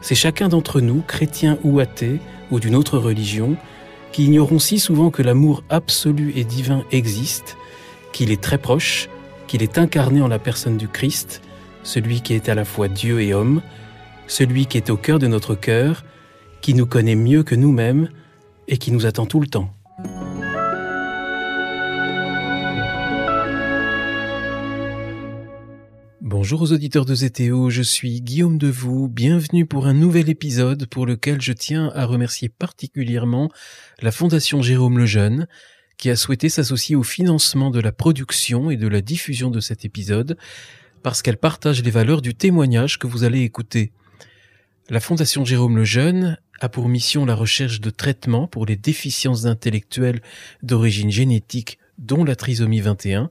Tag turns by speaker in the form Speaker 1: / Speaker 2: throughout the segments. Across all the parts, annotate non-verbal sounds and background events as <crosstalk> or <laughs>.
Speaker 1: c'est chacun d'entre nous, chrétien ou athée, ou d'une autre religion, qui ignorons si souvent que l'amour absolu et divin existe, qu'il est très proche, qu'il est incarné en la personne du Christ, celui qui est à la fois Dieu et homme, celui qui est au cœur de notre cœur, qui nous connaît mieux que nous-mêmes et qui nous attend tout le temps. Bonjour aux auditeurs de ZTO, je suis Guillaume Devoux, bienvenue pour un nouvel épisode pour lequel je tiens à remercier particulièrement la Fondation Jérôme Lejeune, qui a souhaité s'associer au financement de la production et de la diffusion de cet épisode, parce qu'elle partage les valeurs du témoignage que vous allez écouter. La Fondation Jérôme Lejeune a pour mission la recherche de traitements pour les déficiences intellectuelles d'origine génétique, dont la trisomie 21,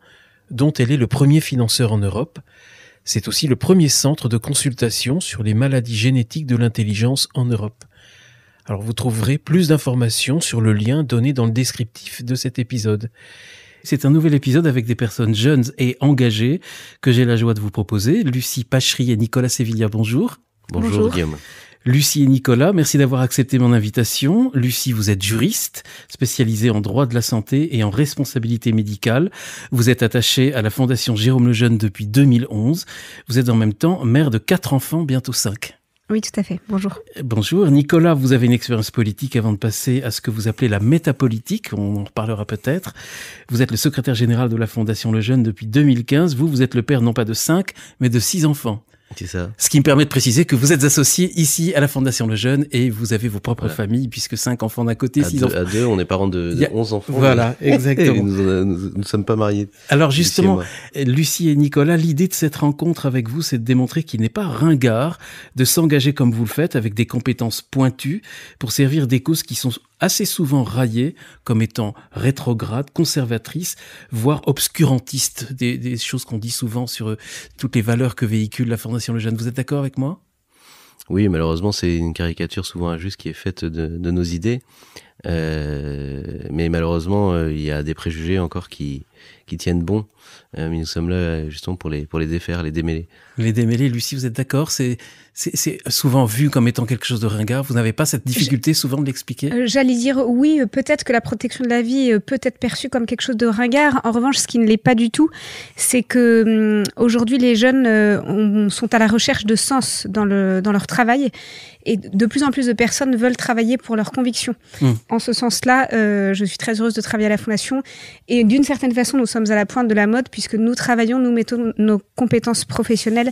Speaker 1: dont elle est le premier financeur en Europe, c'est aussi le premier centre de consultation sur les maladies génétiques de l'intelligence en Europe. Alors vous trouverez plus d'informations sur le lien donné dans le descriptif de cet épisode. C'est un nouvel épisode avec des personnes jeunes et engagées que j'ai la joie de vous proposer. Lucie Pachery et Nicolas Sevilla, bonjour. Bonjour, bonjour. Guillaume. Lucie et Nicolas, merci d'avoir accepté mon invitation. Lucie, vous êtes juriste, spécialisée en droit de la santé et en responsabilité médicale. Vous êtes attachée à la Fondation Jérôme Lejeune depuis 2011. Vous êtes en même temps mère de quatre enfants, bientôt cinq.
Speaker 2: Oui, tout à fait. Bonjour.
Speaker 1: Bonjour. Nicolas, vous avez une expérience politique avant de passer à ce que vous appelez la métapolitique. On en reparlera peut-être. Vous êtes le secrétaire général de la Fondation Lejeune depuis 2015. Vous, vous êtes le père non pas de cinq, mais de six enfants ça. Ce qui me permet de préciser que vous êtes associé ici à la Fondation Le Jeune et vous avez vos propres familles puisque cinq enfants d'un côté, 6 six enfants. À deux, on est parents de, 11 enfants. Voilà, exactement. Et
Speaker 3: nous, ne sommes pas mariés. Alors justement,
Speaker 1: Lucie et Nicolas, l'idée de cette rencontre avec vous, c'est de démontrer qu'il n'est pas ringard de s'engager comme vous le faites avec des compétences pointues pour servir des causes qui sont assez souvent raillé comme étant rétrograde, conservatrice, voire obscurantiste, des, choses qu'on dit souvent sur euh, toutes les valeurs que véhicule la Fondation Le Jeune. Vous êtes d'accord avec moi
Speaker 3: oui, malheureusement, c'est une caricature souvent injuste qui est faite de, nos idées. Euh, mais malheureusement, euh, il y a des préjugés encore qui, qui tiennent bon. Euh, mais nous sommes là euh, justement pour les, pour les défaire, les démêler.
Speaker 1: Les démêler, Lucie, vous êtes d'accord c'est, c'est, souvent vu comme étant quelque chose de ringard. Vous n'avez pas cette difficulté souvent de l'expliquer euh,
Speaker 2: J'allais dire oui, peut-être que la protection de la vie peut être perçue comme quelque chose de ringard. En revanche, ce qui ne l'est pas du tout, c'est que hum, aujourd'hui les jeunes sont à la recherche de sens dans, le, dans leur travail et de plus en plus de personnes veulent travailler pour leurs convictions. Mmh. En ce sens-là, je suis très heureuse de travailler à la Fondation et d'une certaine façon, nous sommes à la pointe de la mode puisque nous travaillons, nous mettons nos compétences professionnelles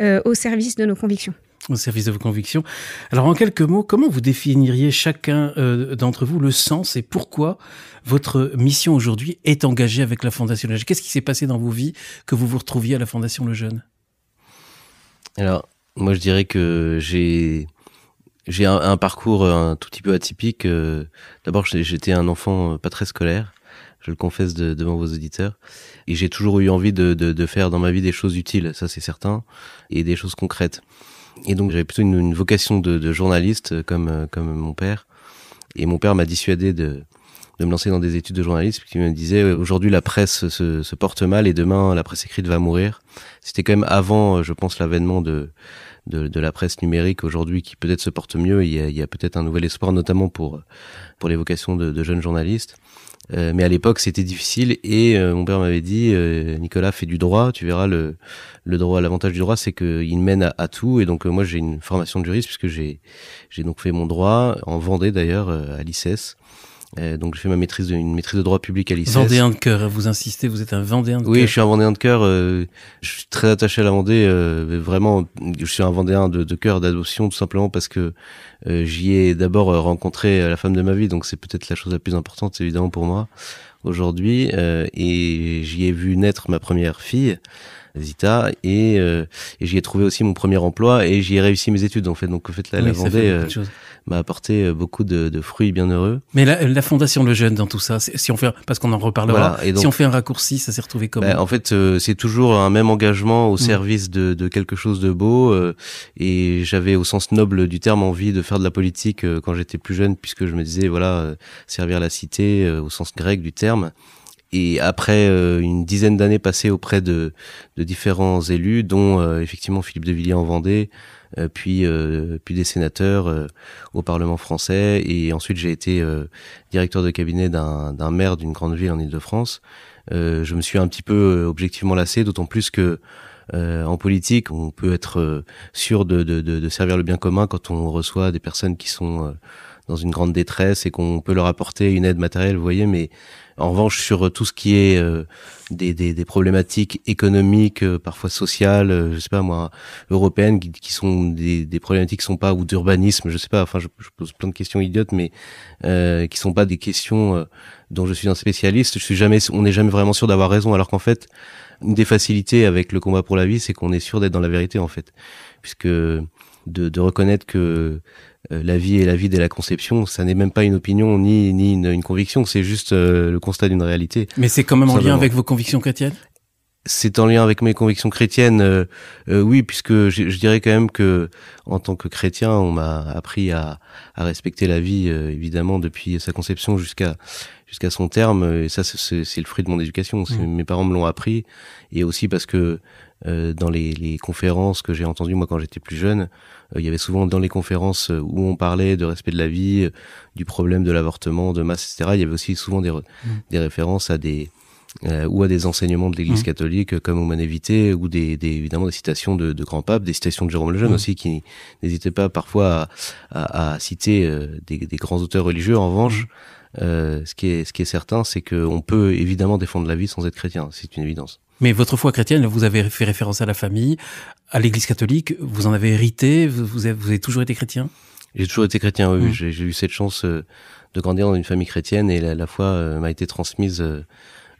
Speaker 2: euh, au service de nos convictions
Speaker 1: au service de vos convictions. Alors en quelques mots, comment vous définiriez chacun euh, d'entre vous le sens et pourquoi votre mission aujourd'hui est engagée avec la Fondation Le Jeune Qu'est-ce qui s'est passé dans vos vies que vous vous retrouviez à la Fondation Le Jeune
Speaker 3: Alors moi je dirais que j'ai j'ai un, un, parcours un tout petit peu atypique. Euh, d'abord j'étais un enfant pas très scolaire je le confesse devant vos auditeurs. Et j'ai toujours eu envie de, faire dans ma vie des choses utiles, ça c'est certain, et des choses concrètes. Et donc j'avais plutôt une, vocation de, journaliste euh, comme, euh, comme mon père. Et mon père m'a dissuadé de, me lancer dans des études de journaliste, puisqu'il me disait euh, aujourd'hui la presse se, porte mal et demain la presse écrite va mourir. C'était quand même avant, je pense, l'avènement de, de, la presse numérique aujourd'hui qui peut-être se porte mieux. Il y a, peut-être un nouvel espoir, notamment pour, pour les vocations de jeunes journalistes. Euh, mais à l'époque, c'était difficile et euh, mon père m'avait dit euh, Nicolas, fais du droit, tu verras le, le droit, l'avantage du droit, c'est qu'il mène à, à, tout. Et donc, moi, j'ai une formation de juriste puisque j'ai, j'ai donc fait mon droit en Vendée d'ailleurs à l'ICES. Euh, donc je fais ma maîtrise une maîtrise de droit public à l'ICS. Vendéen de
Speaker 1: cœur, vous insistez, vous êtes un Vendéen de cœur. Oui, je suis
Speaker 3: un Vendéen de cœur. Euh, je suis très attaché à la Vendée. Euh, vraiment, je suis un Vendéen de, de cœur, d'adoption, tout simplement parce que euh, j'y ai d'abord rencontré la femme de ma vie, donc c'est peut-être la chose la plus importante évidemment pour moi aujourd'hui. et j'y ai vu naître ma première fille. Zita et, euh, et j'y ai trouvé aussi mon premier emploi et j'y ai réussi mes études en fait donc en fait la Vendée euh, m'a apporté euh, beaucoup de, de, fruits bien heureux
Speaker 1: mais la, la, fondation le jeune dans tout ça si on fait parce qu'on en reparlera si on fait un raccourci ça s'est retrouvé comment ben, en
Speaker 3: fait c'est toujours un même engagement au mm. service de, de, quelque chose de beau et j'avais au sens noble du terme envie de faire de la politique quand j'étais plus jeune puisque je me disais voilà servir la cité au sens grec du terme et après euh, une dizaine d'années passées auprès de, de différents élus, dont euh, effectivement Philippe de Villiers en Vendée, euh, puis puis des sénateurs au Parlement français et ensuite j'ai été directeur de cabinet d'un maire d'une grande ville en ile de france je me suis un petit peu objectivement lassé, d'autant plus que en politique, on peut être sûr de, de, de, servir le bien commun quand on reçoit des personnes qui sont dans une grande détresse et qu'on peut leur apporter une aide matérielle, vous voyez, mais en revanche, sur euh, tout ce qui est euh, des, des, problématiques économiques, euh, parfois sociales, je sais pas moi, européennes, qui, sont des, des, problématiques qui sont pas ou d'urbanisme, je sais pas. Enfin, je, pose plein de questions idiotes, mais qui sont pas des questions dont je suis un spécialiste. Je suis jamais, on n'est jamais vraiment sûr d'avoir raison, alors qu'en fait, une des facilités avec le combat pour la vie, c'est qu'on est sûr d'être dans la vérité en fait, puisque de, de reconnaître que euh, la vie est la vie dès la conception, ça n'est même pas une opinion ni, ni une, conviction, c'est juste euh, le constat d'une réalité. Mais c'est quand même en lien avec
Speaker 1: vos convictions chrétiennes
Speaker 3: c'est en lien avec mes convictions chrétiennes, euh, oui, puisque je, dirais quand même que en tant que chrétien, on m'a appris à, respecter la vie, évidemment, depuis sa conception jusqu'à jusqu'à son terme. Et ça, c'est le fruit de mon éducation. Mmh. Mes parents me l'ont appris, et aussi parce que euh, dans les, les, conférences que j'ai entendues moi quand j'étais plus jeune, euh, il y avait souvent dans les conférences euh, où on parlait de respect de la vie, du problème de l'avortement, de masse, etc. Il y avait aussi souvent des, mm. des références à des ou à des enseignements de l'Église mm. catholique comme Manévité ou des, des, évidemment des citations de, de grands papes, des citations de Jérôme le Jeune mm. aussi qui n'hésitaient pas parfois à, à, citer des, des, grands auteurs religieux. En revanche, euh, ce, qui est, ce qui est certain, c'est qu'on peut évidemment défendre la vie sans être chrétien, c'est une évidence.
Speaker 1: Mais votre foi chrétienne, vous avez fait référence à la famille, à l'Église catholique, vous en avez hérité, vous avez, toujours été chrétien
Speaker 3: J'ai toujours été chrétien, oui. Mmh. J'ai, eu cette chance euh, de grandir dans une famille chrétienne et la, foi euh, m'a été transmise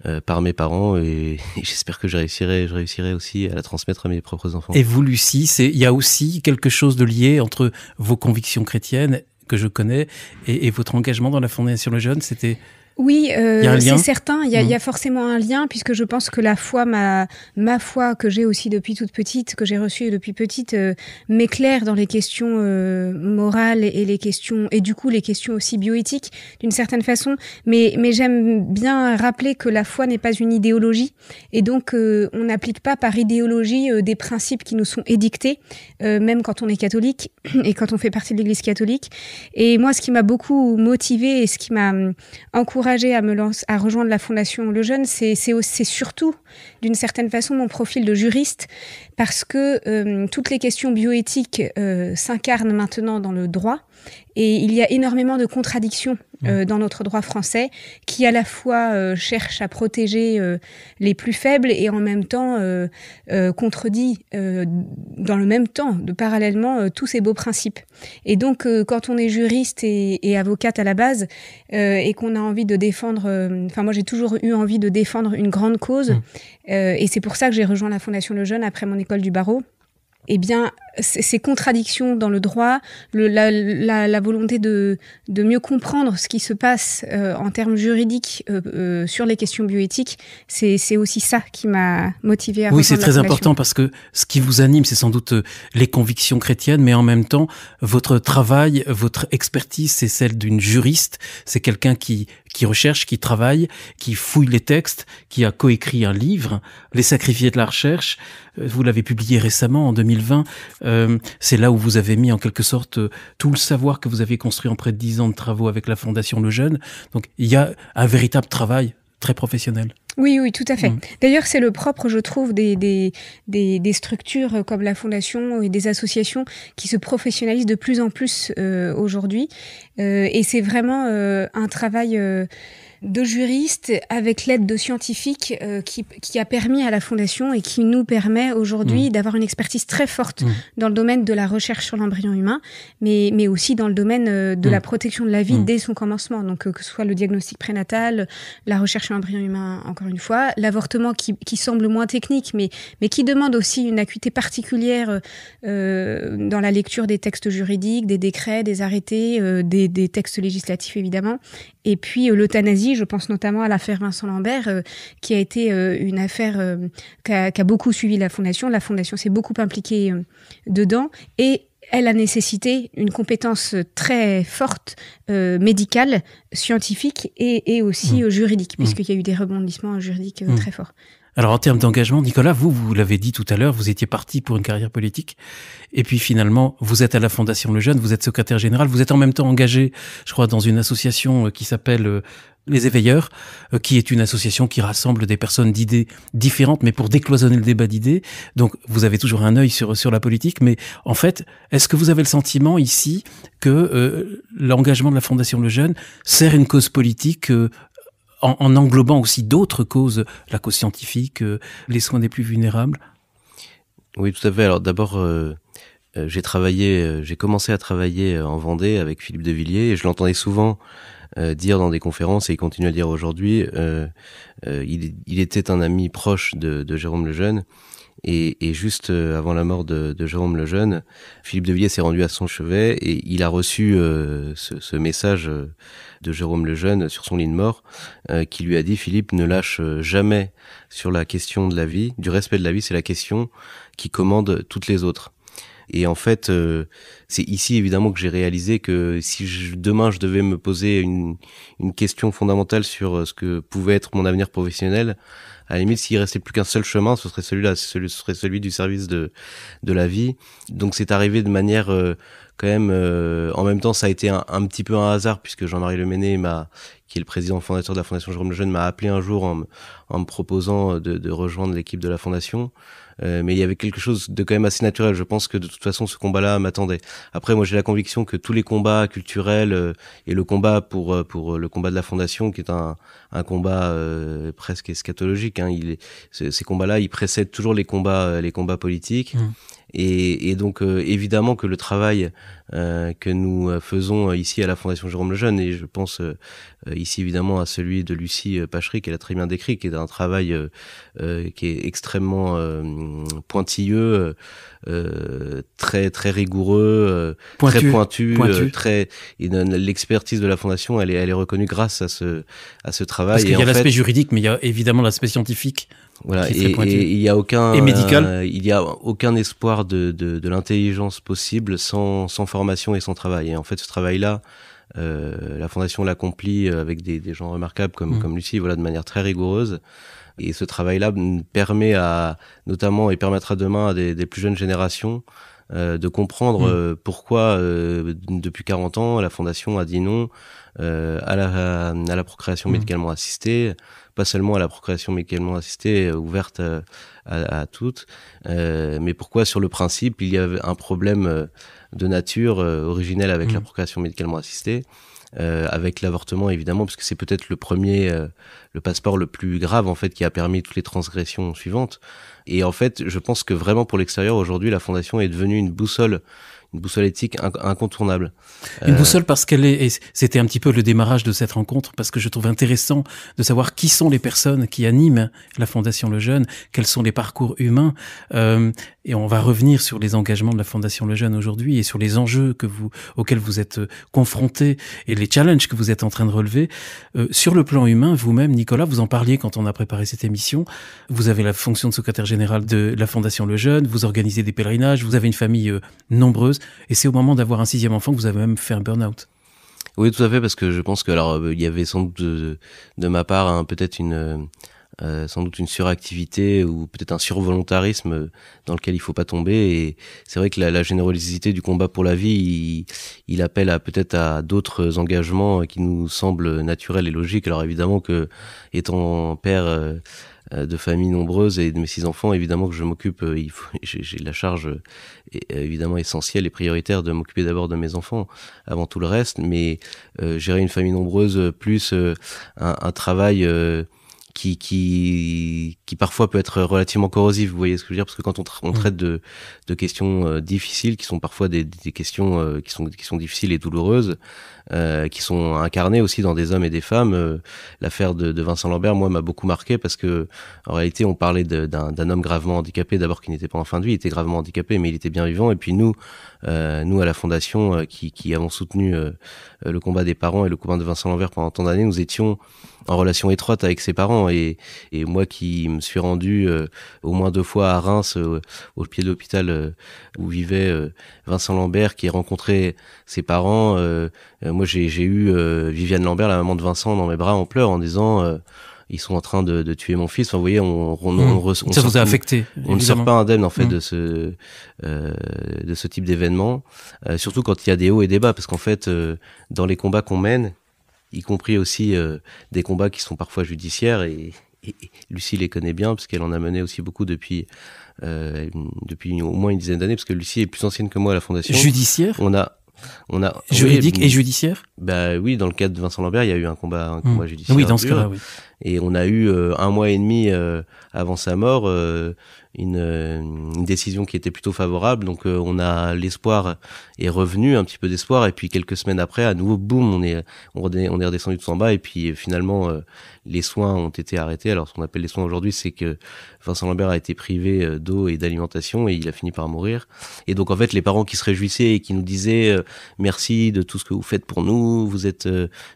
Speaker 3: euh, par mes parents <laughs> et, j'espère que je réussirai, je réussirai aussi à la transmettre à mes propres enfants. Et vous,
Speaker 1: Lucie, il y a aussi quelque chose de lié entre vos convictions chrétiennes que je connais et, et votre engagement dans la Fondation Le Jeune, c'était
Speaker 2: oui, euh, c'est certain. Il y, a hmm. forcément un lien puisque je pense que la foi, ma, ma foi que j'ai aussi depuis toute petite, que j'ai reçue depuis petite, euh, m'éclaire dans les questions euh, morales et les questions et du coup les questions aussi bioéthiques d'une certaine façon. Mais, mais j'aime bien rappeler que la foi n'est pas une idéologie et donc on n'applique pas par idéologie des principes qui nous sont édictés, même quand on est catholique et quand on fait partie de l'Église catholique. Et moi, ce qui m'a beaucoup motivé et ce qui m'a encouragée hum, à à rejoindre la Fondation Le Jeune, c'est surtout, d'une certaine façon, mon profil de juriste, parce que euh, toutes les questions bioéthiques euh, s'incarnent maintenant dans le droit. Et il y a énormément de contradictions euh, mmh. dans notre droit français qui à la fois euh, cherche à protéger euh, les plus faibles et en même temps euh, contredit dans le même temps, de parallèlement, tous ces beaux principes. Et donc quand on est juriste et, avocate à la base et qu'on a envie de défendre, enfin moi j'ai toujours eu envie de défendre une grande cause mmh. et c'est pour ça que j'ai rejoint la Fondation Le Jeune après mon école du barreau eh bien, ces contradictions dans le droit, la, volonté de, mieux comprendre ce qui se passe euh, en termes juridiques euh, euh, sur les questions bioéthiques, c'est aussi ça qui m'a motivé à Oui, c'est très important
Speaker 1: parce que ce qui vous anime, c'est sans doute les convictions chrétiennes, mais en même temps, votre travail, votre expertise, c'est celle d'une juriste, c'est quelqu'un qui qui recherche, qui travaille, qui fouille les textes, qui a coécrit un livre, Les Sacrifiés de la Recherche. Euh, vous l'avez publié récemment, en 2020. Euh, c'est là où vous avez mis en quelque sorte euh, tout le savoir que vous avez construit en près de dix ans de travaux avec la Fondation Le Jeune. Donc il y a un véritable travail très professionnel.
Speaker 2: Oui, oui, tout à fait. Mm. D'ailleurs, c'est le propre, je trouve, des, des, structures euh, comme la Fondation et des associations qui se professionnalisent de plus en plus euh, aujourd'hui. Euh, et c'est vraiment un travail de juristes avec l'aide de scientifiques euh, qui, a permis à la Fondation et qui nous permet aujourd'hui mmh. d'avoir une expertise très forte mmh. dans le domaine de la recherche sur l'embryon humain, mais, mais aussi dans le domaine euh, de mmh. la protection de la vie dès son commencement. Donc, euh, que ce soit le diagnostic prénatal, la recherche sur l'embryon humain, encore une fois, l'avortement qui, semble moins technique, mais, mais qui demande aussi une acuité particulière dans la lecture des textes juridiques, des décrets, des arrêtés, des, textes législatifs, évidemment. Et puis, l'euthanasie je pense notamment à l'affaire Vincent Lambert, euh, qui a été euh, une affaire euh, qu'a qui a, beaucoup suivi la Fondation. La Fondation s'est beaucoup impliquée dedans et elle a nécessité une compétence très forte médicale, scientifique et, aussi mmh. juridique, mmh. puisqu'il y a eu des rebondissements juridiques mmh. très forts.
Speaker 1: Alors en termes d'engagement, Nicolas, vous, vous l'avez dit tout à l'heure, vous étiez parti pour une carrière politique, et puis finalement, vous êtes à la Fondation Le Jeune, vous êtes secrétaire général, vous êtes en même temps engagé, je crois, dans une association qui s'appelle les éveilleurs, euh, qui est une association qui rassemble des personnes d'idées différentes, mais pour décloisonner le débat d'idées. Donc, vous avez toujours un œil sur, sur la politique, mais en fait, est-ce que vous avez le sentiment ici que euh, l'engagement de la Fondation Le Jeune sert une cause politique euh, en, englobant aussi d'autres causes, la cause scientifique, les soins des plus vulnérables
Speaker 3: Oui, tout à fait. Alors, d'abord j'ai travaillé, j'ai commencé à travailler en Vendée avec Philippe de et je l'entendais souvent euh, dire dans des conférences, et il continue à dire aujourd'hui, euh, euh, il, était un ami proche de, Jérôme Lejeune. Et, et juste avant la mort de, de Jérôme Lejeune, Philippe de s'est rendu à son chevet et il a reçu ce, ce, message de Jérôme Lejeune sur son lit de mort, qui lui a dit Philippe, ne lâche jamais sur la question de la vie, du respect de la vie, c'est la question qui commande toutes les autres. Et en fait, euh, c'est ici évidemment que j'ai réalisé que si demain je devais me poser une, une question fondamentale sur euh, ce que pouvait être mon avenir professionnel, à la limite, s'il restait plus qu'un seul chemin, ce serait celui-là, ce serait celui du service de, de la vie. Donc c'est arrivé de manière euh, quand même, en même temps, ça a été un, petit peu un hasard puisque Jean-Marie Leméné qui est le président fondateur de la Fondation Jérôme Lejeune, m'a appelé un jour en, en me proposant de, de rejoindre l'équipe de la Fondation. Euh, mais il y avait quelque chose de quand même assez naturel. Je pense que de toute façon, ce combat-là m'attendait. Après, moi, j'ai la conviction que tous les combats culturels euh, et le combat pour euh, pour le combat de la fondation, qui est un un combat presque eschatologique. Hein, il est, ces combats-là, ils précèdent toujours les combats les combats politiques. Mmh. Et, et donc euh, évidemment que le travail euh, que nous euh, faisons ici à la Fondation Jérôme Lejeune, et je pense ici évidemment à celui de Lucie Pachery qu'elle a très bien décrit, qui est un travail qui est extrêmement pointilleux, très très rigoureux, pointu, très pointu, très l'expertise de la Fondation, elle est, elle est reconnue grâce à ce à ce travail. Parce qu'il y a l'aspect juridique,
Speaker 1: mais il y a évidemment l'aspect scientifique il n'y a aucun euh,
Speaker 3: il y a aucun espoir de, de, l'intelligence possible sans, sans formation et sans travail. Et en fait, ce travail-là, euh, la fondation l'accomplit euh, avec des, des, gens remarquables comme, mm. comme Lucie, voilà, de manière très rigoureuse. Et ce travail-là permet à, notamment, et permettra demain à des, des plus jeunes générations euh, de comprendre mm. euh, pourquoi euh, depuis 40 ans la fondation a dit non à la, procréation mm. médicalement assistée, pas seulement à la procréation médicalement assistée ouverte à, toutes, mais pourquoi sur le principe il y avait un problème de nature originelle avec la mm. procréation médicalement assistée. Euh, avec l'avortement évidemment, parce que c'est peut-être le premier, euh, le passeport le plus grave en fait qui a permis toutes les transgressions suivantes. Et en fait, je pense que vraiment pour l'extérieur aujourd'hui, la fondation est devenue une boussole une boussole éthique incontournable. Une euh, boussole
Speaker 1: parce qu'elle est, c'était un petit peu le démarrage de cette rencontre, parce que je trouve intéressant de savoir qui sont les personnes qui animent la Fondation Le Jeune, quels sont les parcours humains, euh, et on va revenir sur les engagements de la Fondation Le Jeune aujourd'hui et sur les enjeux que vous, auxquels vous êtes euh, confrontés et les challenges que vous êtes en train de relever. sur le plan humain, vous-même, Nicolas, vous en parliez quand on a préparé cette émission. Vous avez la fonction de secrétaire général de la Fondation Le Jeune, vous organisez des pèlerinages, vous avez une famille nombreuse et c'est au moment d'avoir un sixième enfant que vous avez même fait un burn-out.
Speaker 3: Oui, tout à fait, parce que je pense que alors euh, il y avait sans doute de, ma part hein, peut-être une euh, euh, sans doute une suractivité ou peut-être un survolontarisme euh, dans lequel il faut pas tomber. Et c'est vrai que la, la, générosité du combat pour la vie, il, appelle à peut-être à d'autres engagements qui nous semblent naturels et logiques. Alors évidemment que étant père euh, de famille nombreuse et de mes six enfants, évidemment que je m'occupe, <laughs> j'ai la charge évidemment essentielle et prioritaire de m'occuper d'abord de mes enfants avant tout le reste, mais gérer une famille nombreuse plus un, un, travail qui, qui, qui parfois peut être relativement corrosive, vous voyez ce que je veux dire, parce que quand on, on mmh. traite de, de questions euh, difficiles, qui sont parfois des, des questions euh, qui, sont, qui sont difficiles et douloureuses, euh, qui sont incarnées aussi dans des hommes et des femmes, euh, l'affaire de, de, Vincent Lambert, moi, m'a beaucoup marqué parce que, en réalité, on parlait d'un homme gravement handicapé, d'abord qui n'était pas en fin de vie, il était gravement handicapé, mais il était bien vivant, et puis nous, euh, nous, à la Fondation, euh, qui, avons soutenu euh, le combat des parents et le combat de Vincent Lambert pendant tant d'années, nous étions en relation étroite avec ses parents. Et, moi qui me suis rendu au moins deux fois à Reims, au pied de l'hôpital où vivait Vincent Lambert, qui a rencontré ses parents, moi j'ai eu Viviane Lambert, la maman de Vincent, dans mes bras en pleurs en disant ils sont en train de, tuer mon fils. Enfin, vous voyez, on, mmh. affecté. On ne sort pas indemne en fait mmh. de ce euh, de ce type d'événement, euh, surtout quand il y a des hauts et des bas, parce qu'en fait, euh, dans les combats qu'on mène, y compris aussi des combats qui sont parfois judiciaires et, Lucie les connaît bien parce qu'elle en a mené aussi beaucoup depuis depuis au moins une dizaine d'années, parce que Lucie est plus ancienne que moi à la fondation. Judiciaire. On a on a juridique et judiciaire. Bah oui, dans le cas de Vincent Lambert, il y a eu un combat, un judiciaire. Mmh. Oui, dans ce cas oui. Et on a eu euh, un mois et demi euh, avant sa mort euh, une, décision qui était plutôt favorable. Donc on a l'espoir est revenu, un petit peu d'espoir. Et puis quelques semaines après, à nouveau, boum, on est on, est redescendu tout en bas. Et puis finalement, les soins ont été arrêtés. Alors ce qu'on appelle les soins aujourd'hui, c'est que Vincent Lambert a été privé d'eau et d'alimentation et il a fini par mourir. Et donc en fait, les parents qui se réjouissaient et qui nous disaient merci de tout ce que vous faites pour nous, vous êtes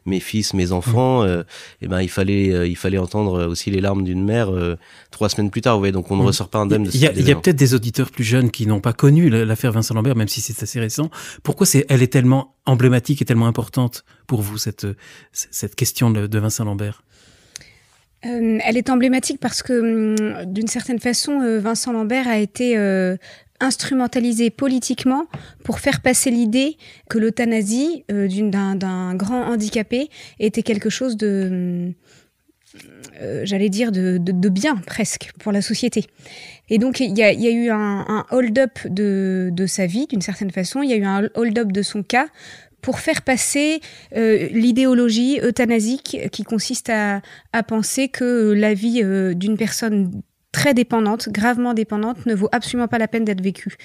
Speaker 3: mes fils, mes enfants. Mmh. et eh ben il fallait il fallait entendre euh, aussi les larmes d'une mère euh, trois semaines plus tard. Vous voyez, donc on ne mm. ressort pas indemne. Il y a, peut-être
Speaker 1: des auditeurs plus jeunes qui n'ont pas connu l'affaire Vincent Lambert, même si c'est assez récent. Pourquoi c'est, elle est tellement emblématique et tellement importante pour vous cette euh, cette question de, Vincent Lambert
Speaker 2: elle est emblématique parce que, mm, d'une certaine façon, Vincent Lambert a été instrumentalisé politiquement pour faire passer l'idée que l'euthanasie d'un grand handicapé était quelque chose de mm, euh, j'allais dire, de, bien presque pour la société. Et donc il y a, eu un, hold-up de, sa vie, d'une certaine façon, il y a eu un hold-up de son cas pour faire passer euh, l'idéologie euthanasique qui consiste à, penser que la vie euh, d'une personne très dépendante, gravement dépendante, ne vaut absolument pas la peine d'être vécue.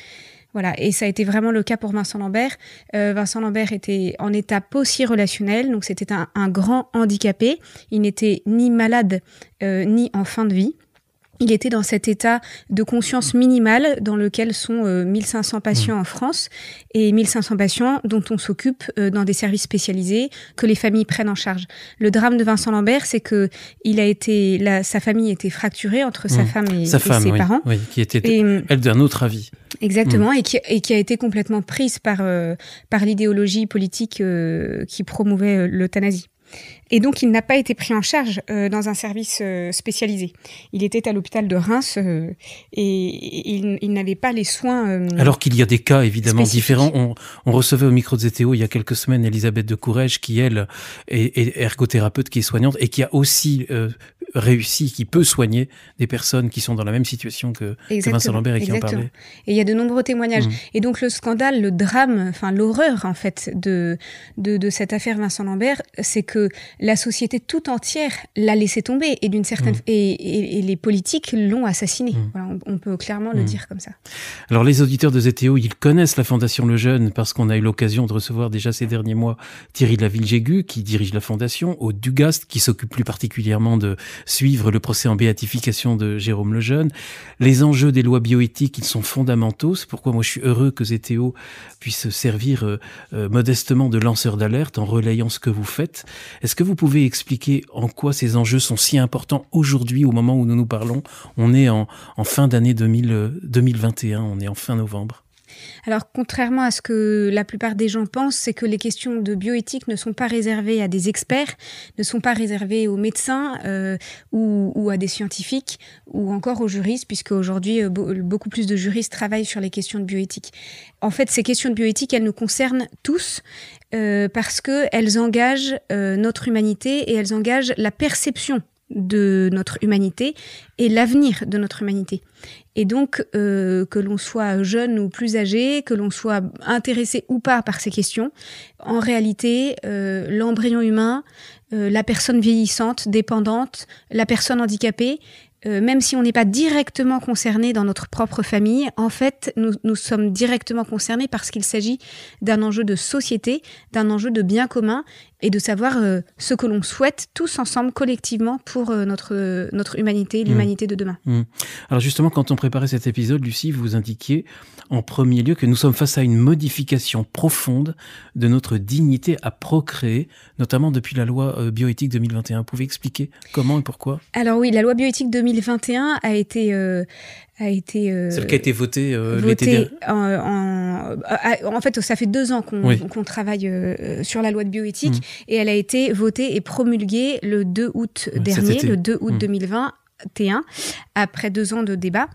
Speaker 2: Voilà, et ça a été vraiment le cas pour Vincent Lambert. Euh, Vincent Lambert était en état aussi relationnel, donc c'était un, grand handicapé. Il n'était ni malade euh, ni en fin de vie. Il était dans cet état de conscience minimale dans lequel sont 1500 euh, patients mmh. en France et 1500 patients dont on s'occupe dans des services spécialisés que les familles prennent en charge. Le drame de Vincent Lambert, c'est que sa famille était fracturée entre sa mmh. femme et, ses parents. Oui, qui était elle d'un
Speaker 1: autre avis. Exactement,
Speaker 2: mm. et, qui, a été complètement prise par, euh, par l'idéologie politique euh, qui promouvait euh, l'euthanasie. Et donc, il n'a pas été pris en charge dans un service spécialisé. Il était à l'hôpital de Reims et il, n'avait pas les soins. Alors qu'il
Speaker 1: y a des cas évidemment différents. On, recevait au micro de ZTO il y a quelques semaines Elisabeth de Courrèges, qui elle est, est, ergothérapeute, qui est soignante et qui a aussi réussi, qui peut soigner des personnes qui sont dans la même situation que, Vincent Lambert et qui exactement. en parlait.
Speaker 2: Et il y a de nombreux témoignages. Mm. Et donc le scandale, le drame, enfin l'horreur en fait de, de, cette affaire Vincent Lambert, c'est que la société tout entière l'a laissé tomber et d'une certaine mm. et, les politiques l'ont assassiné. Mm. on, peut clairement le dire comme ça.
Speaker 1: Alors les auditeurs de ZTO, ils connaissent la Fondation Le Jeune parce qu'on a eu l'occasion de recevoir déjà ces derniers mois Thierry de la ville Ville-Jégu qui dirige la Fondation, au Dugast qui s'occupe plus particulièrement de, suivre le procès en béatification de Jérôme Lejeune. Les enjeux des lois bioéthiques, ils sont fondamentaux. C'est pourquoi moi je suis heureux que Zéthéo puisse servir euh, euh, modestement de lanceur d'alerte en relayant ce que vous faites. Est-ce que vous pouvez expliquer en quoi ces enjeux sont si importants aujourd'hui, au moment où nous nous parlons On est en, en fin d'année 2021, euh, on est en fin novembre.
Speaker 2: Alors, contrairement à ce que la plupart des gens pensent, c'est que les questions de bioéthique ne sont pas réservées à des experts, ne sont pas réservées aux médecins euh, ou, à des scientifiques ou encore aux juristes, puisque aujourd'hui, euh, beaucoup plus de juristes travaillent sur les questions de bioéthique. En fait, ces questions de bioéthique, elles nous concernent tous euh, parce qu'elles engagent notre humanité et elles engagent la perception de notre humanité et l'avenir de notre humanité. Et donc, euh, que l'on soit jeune ou plus âgé, que l'on soit intéressé ou pas par ces questions, en réalité, euh, l'embryon humain, euh, la personne vieillissante, dépendante, la personne handicapée, euh, même si on n'est pas directement concerné dans notre propre famille, en fait, nous, nous sommes directement concernés parce qu'il s'agit d'un enjeu de société, d'un enjeu de bien commun et de savoir euh, ce que l'on souhaite tous ensemble, collectivement, pour euh, notre, notre humanité, mmh. l'humanité de demain.
Speaker 1: Mmh. Alors justement, quand on préparait cet épisode, Lucie, vous indiquiez en premier lieu que nous sommes face à une modification profonde de notre dignité à procréer, notamment depuis la loi bioéthique 2021. Vous pouvez expliquer comment et pourquoi
Speaker 2: Alors oui, la loi bioéthique 2021 2021 a été euh, a été euh, qui a été
Speaker 1: votée euh,
Speaker 2: En, fait, ça fait deux ans qu'on travaille sur la loi de bioéthique mm. et elle a été votée et promulguée le 2 août dernier, le 2 août 2021, mm. après deux ans de débat.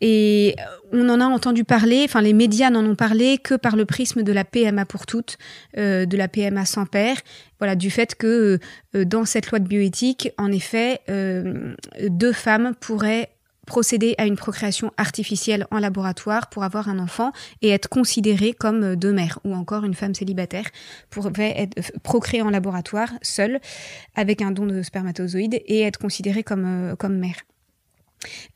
Speaker 2: Et euh, on en a entendu parler, enfin les médias n'en ont parlé que par le prisme de la PMA pour toutes, euh, de la PMA sans père, voilà, du fait que euh, dans cette loi de bioéthique, en effet, deux femmes pourraient procéder à une procréation artificielle en laboratoire pour avoir un enfant et être considérées comme deux mères ou encore une femme célibataire pourrait être procréée en laboratoire seule avec un don de spermatozoïdes et être considérée comme mère.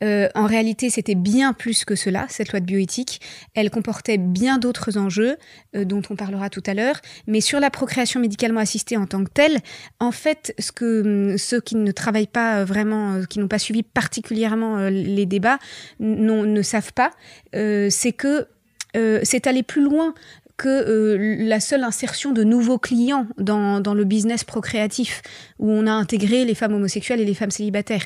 Speaker 2: Euh, en réalité, c'était bien plus que cela, cette loi de bioéthique. Elle comportait bien d'autres enjeux euh, dont on parlera tout à l'heure. Mais sur la procréation médicalement assistée en tant que telle, en fait, ce que hum, ceux qui ne travaillent pas euh, vraiment, qui n'ont pas suivi particulièrement les débats, ne savent pas, c'est que c'est aller plus loin que euh, la seule insertion de nouveaux clients dans, le business procréatif, où on a intégré les femmes homosexuelles et les femmes célibataires.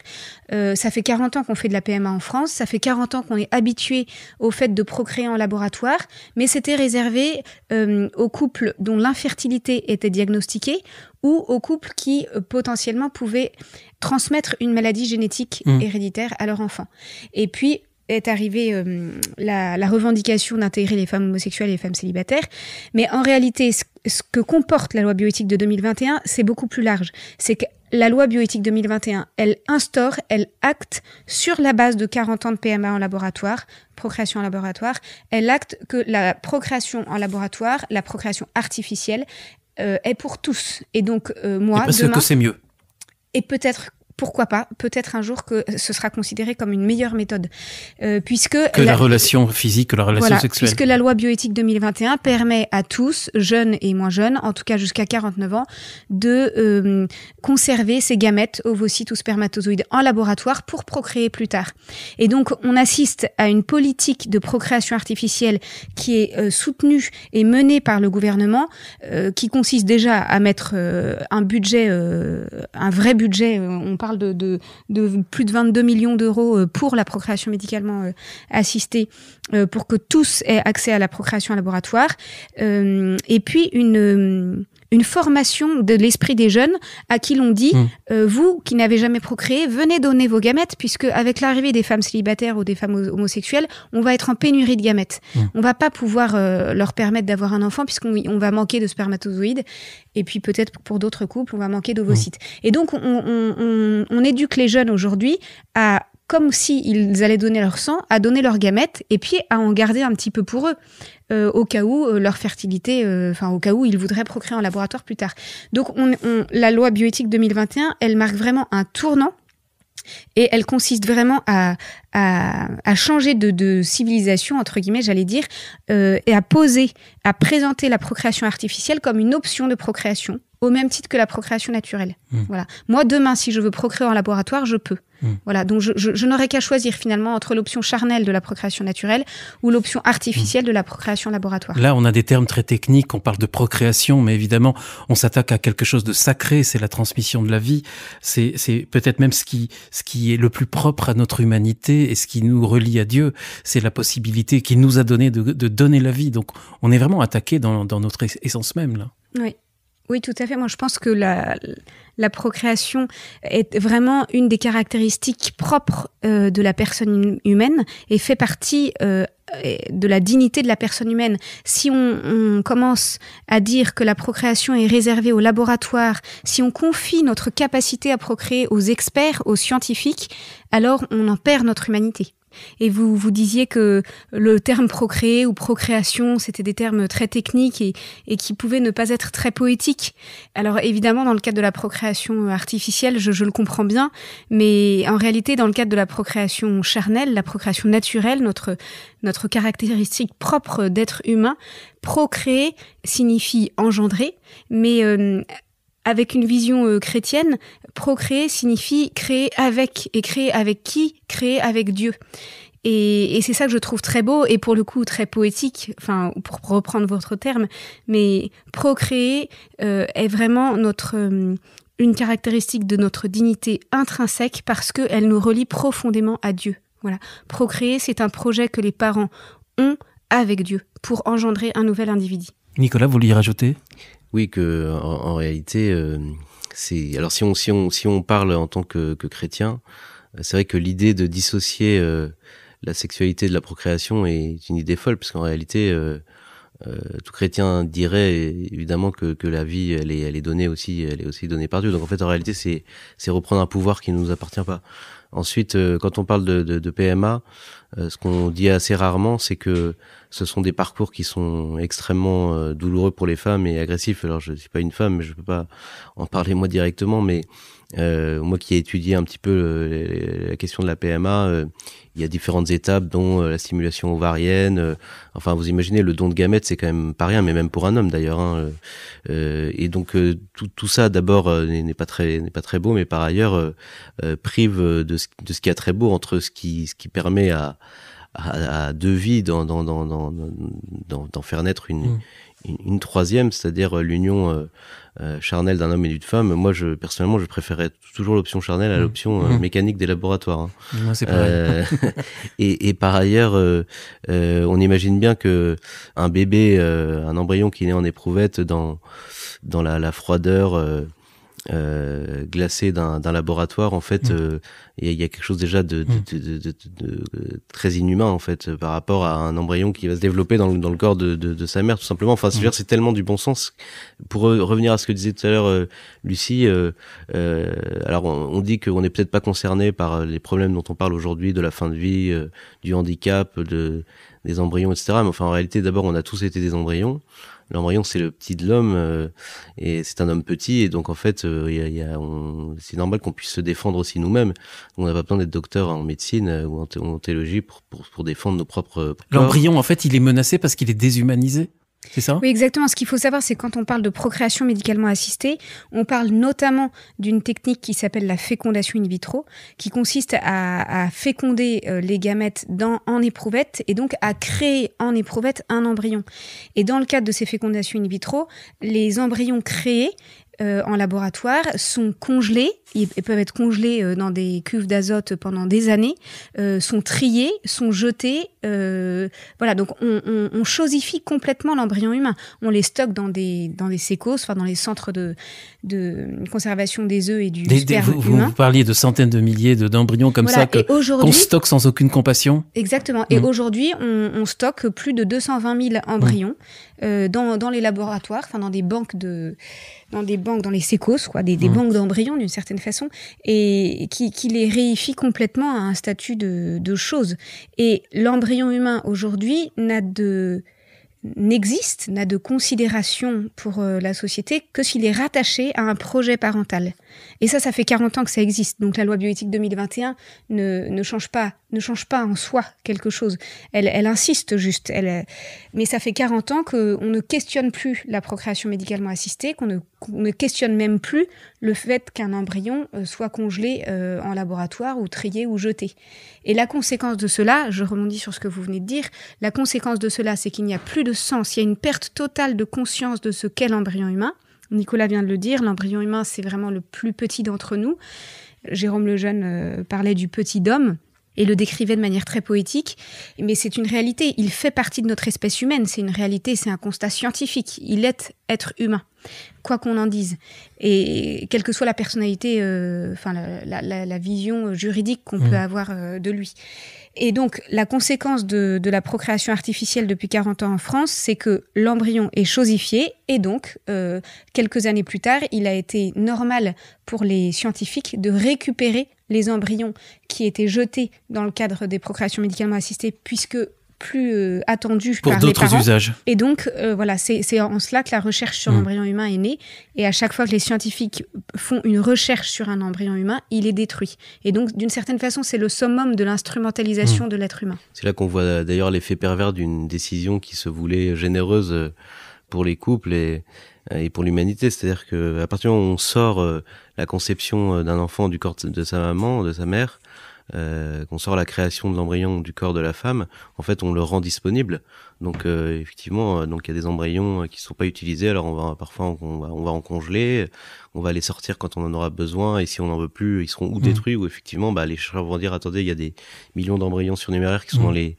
Speaker 2: Euh, ça fait 40 ans qu'on fait de la PMA en France, ça fait 40 ans qu'on est habitué au fait de procréer en laboratoire, mais c'était réservé euh, aux couples dont l'infertilité était diagnostiquée ou aux couples qui potentiellement pouvaient transmettre une maladie génétique mmh. héréditaire à leur enfant. Et puis, est arrivée euh, la, revendication d'intégrer les femmes homosexuelles et les femmes célibataires. Mais en réalité, ce, que comporte la loi bioéthique de 2021, c'est beaucoup plus large. C'est que la loi bioéthique 2021, elle instaure, elle acte sur la base de 40 ans de PMA en laboratoire, procréation en laboratoire, elle acte que la procréation en laboratoire, la procréation artificielle, euh, est pour tous. Et donc, euh, moi, et parce que c'est mieux. Et peut-être pourquoi pas Peut-être un jour que ce sera considéré comme une meilleure méthode, euh, puisque que la, relation
Speaker 1: physique, que la relation sexuelle. Puisque
Speaker 2: la loi bioéthique 2021 permet à tous, jeunes et moins jeunes, en tout cas jusqu'à 49 ans, de euh, conserver ces gamètes, ovocytes ou spermatozoïdes en laboratoire pour procréer plus tard. Et donc on assiste à une politique de procréation artificielle qui est euh, soutenue et menée par le gouvernement, qui consiste déjà à mettre un budget, un vrai budget. on parle parle de, de plus de 22 millions d'euros euh, pour la procréation médicalement euh, assistée, euh, pour que tous aient accès à la procréation en laboratoire. et puis une une formation de l'esprit des jeunes à qui l'on dit hmm. euh, vous qui n'avez jamais procréé, venez donner vos gamètes puisque avec l'arrivée des femmes célibataires ou des femmes homosexuelles, on va être en pénurie de gamètes. Hmm. On va pas pouvoir euh, leur permettre d'avoir un enfant puisqu'on on va manquer de spermatozoïdes et puis peut-être pour d'autres couples, on va manquer d'ovocytes. Et donc on éduque les jeunes aujourd'hui à comme s'ils allaient donner leur sang, à donner leur gamètes et puis à en garder un petit peu pour eux, euh, au cas où euh, leur fertilité, euh, enfin au cas où ils voudraient procréer en laboratoire plus tard. Donc la loi bioéthique 2021, elle marque vraiment un tournant et elle consiste vraiment à, changer de, civilisation, entre guillemets, j'allais dire, et à poser, à présenter la procréation artificielle comme une option de procréation, au même titre que la procréation naturelle. Mmh. Voilà. Moi, demain, si je veux procréer en laboratoire, je peux. Hmm. Voilà, donc je, je, n'aurais qu'à choisir finalement entre l'option charnelle de la procréation naturelle ou l'option artificielle de la procréation laboratoire.
Speaker 1: Là, on a des termes très techniques, on parle de procréation, mais évidemment, on s'attaque à quelque chose de sacré, c'est la transmission de la vie, c'est peut-être même ce qui, ce qui est le plus propre à notre humanité et ce qui nous relie à Dieu, c'est la possibilité qu'il nous a donnée de, donner la vie. Donc on est vraiment attaqué dans, dans notre essence même là.
Speaker 2: Oui. Oui, tout à fait. Moi, je pense que la, procréation est vraiment une des caractéristiques propres euh, de la personne humaine et fait partie euh, de la dignité de la personne humaine. Si on, on, commence à dire que la procréation est réservée aux laboratoires, si on confie notre capacité à procréer aux experts, aux scientifiques, alors on en perd notre humanité et vous vous disiez que le terme procréer ou procréation, c'était des termes très techniques et, qui pouvaient ne pas être très poétiques. Alors évidemment, dans le cadre de la procréation artificielle, je, le comprends bien, mais en réalité, dans le cadre de la procréation charnelle, la procréation naturelle, notre, notre caractéristique propre d'être humain, procréer signifie engendrer, mais euh, avec une vision euh, chrétienne, procréer signifie créer avec, et créer avec qui Créer avec Dieu. Et, c'est ça que je trouve très beau, et pour le coup très poétique, enfin, pour reprendre votre terme, mais procréer euh, est vraiment notre, euh, une caractéristique de notre dignité intrinsèque parce qu'elle nous relie profondément à Dieu. Voilà. Procréer, c'est un projet que les parents ont avec Dieu pour engendrer un nouvel individu.
Speaker 3: Nicolas, vous y rajouter Oui, que en, réalité, euh, alors si on si on parle en tant que, chrétien, euh, c'est vrai que l'idée de dissocier euh, la sexualité de la procréation est une idée folle parce qu'en réalité euh, euh, tout chrétien dirait évidemment que, la vie, elle est, elle est, donnée aussi, elle est aussi donnée par Dieu. Donc en fait, en réalité, c'est, reprendre un pouvoir qui ne nous appartient pas. Ensuite, euh, quand on parle de, PMA, euh, ce qu'on dit assez rarement, c'est que ce sont des parcours qui sont extrêmement douloureux pour les femmes et agressifs. Alors je ne suis pas une femme, mais je peux pas en parler moi directement, mais euh, moi qui ai étudié un petit peu euh, la question de la PMA, euh, il y a différentes étapes, dont la stimulation ovarienne. enfin, vous imaginez, le don de gamètes, c'est quand même pas rien, mais même pour un homme d'ailleurs. Hein, et donc tout, ça, d'abord, n'est pas très n'est pas très beau, mais par ailleurs prive de ce, de ce qu'il y très beau entre ce qui ce qui permet à deux vies d'en, faire naître une, mmh une, troisième, c'est-à-dire euh, l'union euh, euh, charnelle d'un homme et d'une femme. Moi, je, personnellement, je préférais toujours l'option charnelle à mmh. l'option mmh. mécanique des laboratoires. Hein. <laughs> et, et, par ailleurs, on imagine bien que un bébé, un embryon qui naît en éprouvette dans dans la, la froideur euh, glacé d'un laboratoire, en fait, mm. euh, il y, a quelque chose déjà de, mm. euh, très inhumain en fait par rapport à un embryon qui va se développer dans le, corps de, sa mère, tout simplement. Enfin, c'est mm. tellement du bon sens. Pour revenir à ce que disait tout à l'heure Lucie, alors on, on dit qu'on n'est peut-être pas concerné par les problèmes dont on parle aujourd'hui de la fin de vie, du handicap, de des embryons, etc. Mais enfin, en réalité, d'abord, on a tous été des embryons l'embryon c'est le petit de l'homme euh, et c'est un homme petit et donc en fait euh, y c'est normal qu'on puisse se défendre aussi nous-mêmes on n'a pas besoin d'être docteur en médecine euh, ou en, théologie pour, pour, pour, défendre nos propres euh,
Speaker 1: l'embryon en fait il est menacé parce qu'il est déshumanisé c'est Oui,
Speaker 2: exactement. Ce qu'il faut savoir, c'est quand on parle de procréation médicalement assistée, on parle notamment d'une technique qui s'appelle la fécondation in vitro, qui consiste à, féconder euh, les gamètes en éprouvette et donc à créer en éprouvette un embryon. Et dans le cadre de ces fécondations in vitro, les embryons créés euh, en laboratoire sont congelés, ils peuvent être congelés euh, dans des cuves d'azote pendant des années, euh, sont triés, sont jetés. voilà, donc on, on, complètement l'embryon humain. On les stocke dans des, dans des sécos, enfin dans les centres de, de conservation des œufs et du sperme vous, humain.
Speaker 1: parliez de centaines de milliers d'embryons comme ça qu'on stocke sans aucune compassion.
Speaker 2: Exactement. Et mm. aujourd'hui, on, stocke plus de 220 000 embryons. Euh, dans, dans, les laboratoires, enfin dans des banques de, dans des banques, dans les sécos, quoi, des, des mmh. banques d'embryons d'une certaine façon, et qui, qui, les réifie complètement à un statut de, de chose. Et l'embryon humain aujourd'hui n'a de n'existe, n'a de considération pour euh, la société que s'il est rattaché à un projet parental. Et ça, ça fait 40 ans que ça existe. Donc la loi bioéthique 2021 ne, ne change pas, ne change pas en soi quelque chose. Elle, insiste juste. Elle, euh, mais ça fait 40 ans qu'on ne questionne plus la procréation médicalement assistée, qu'on ne ne questionne même plus le fait qu'un embryon euh, soit congelé euh, en laboratoire ou trié ou jeté. Et la conséquence de cela, je rebondis sur ce que vous venez de dire, la conséquence de cela, c'est qu'il n'y a plus de sens, il y a une perte totale de conscience de ce qu'est l'embryon humain. Nicolas vient de le dire, l'embryon humain, c'est vraiment le plus petit d'entre nous. Jérôme Lejeune euh, parlait du petit d'homme et le décrivait de manière très poétique, mais c'est une réalité, il fait partie de notre espèce humaine, c'est une réalité, c'est un constat scientifique, il est être humain quoi qu'on en dise. Et quelle que soit la personnalité, euh, enfin la, vision juridique qu'on peut mm. avoir euh, de lui. Et donc, la conséquence de, la procréation artificielle depuis 40 ans en France, c'est que l'embryon est chosifié et donc, euh, quelques années plus tard, il a été normal pour les scientifiques de récupérer les embryons qui étaient jetés dans le cadre des procréations médicalement assistées, puisque plus euh, attendu pour d'autres usages. Et donc, euh, voilà, c'est en cela que la recherche sur mm. l'embryon humain est née. Et à chaque fois que les scientifiques font une recherche sur un embryon humain, il est détruit. Et donc, d'une certaine façon, c'est le summum de l'instrumentalisation mm. de l'être humain.
Speaker 3: C'est là qu'on voit euh, d'ailleurs l'effet pervers d'une décision qui se voulait généreuse pour les couples et, et pour l'humanité. C'est-à-dire qu'à partir où on sort la conception d'un enfant du corps de sa maman, de sa mère, euh, qu'on sort la création de l'embryon du corps de la femme, en fait, on le rend disponible. Donc, euh, effectivement, euh, donc il y a des embryons euh, qui ne sont pas utilisés. Alors, on va parfois on va, en congeler, on va les sortir quand on en aura besoin. Et si on n'en veut plus, ils seront ou mmh. détruits ou effectivement, bah, les chercheurs vont dire attendez, il y a des millions d'embryons surnuméraires qui sont mmh. dans les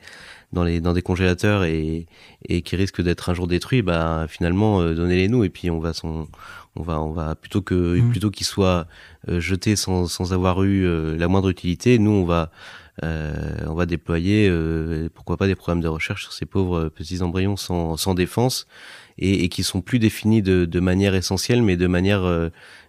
Speaker 3: dans, les, dans des congélateurs et, et qui risquent d'être un jour détruits, bah, finalement, euh, donnez-les nous et puis on va son, on va, on va plutôt que mm. plutôt qu'ils soient euh, jetés sans, sans avoir eu euh, la moindre utilité, nous on va on va déployer, pourquoi pas, des programmes de recherche sur ces pauvres petits embryons sans, sans défense et, et qui sont plus définis de, de manière essentielle, mais de manière,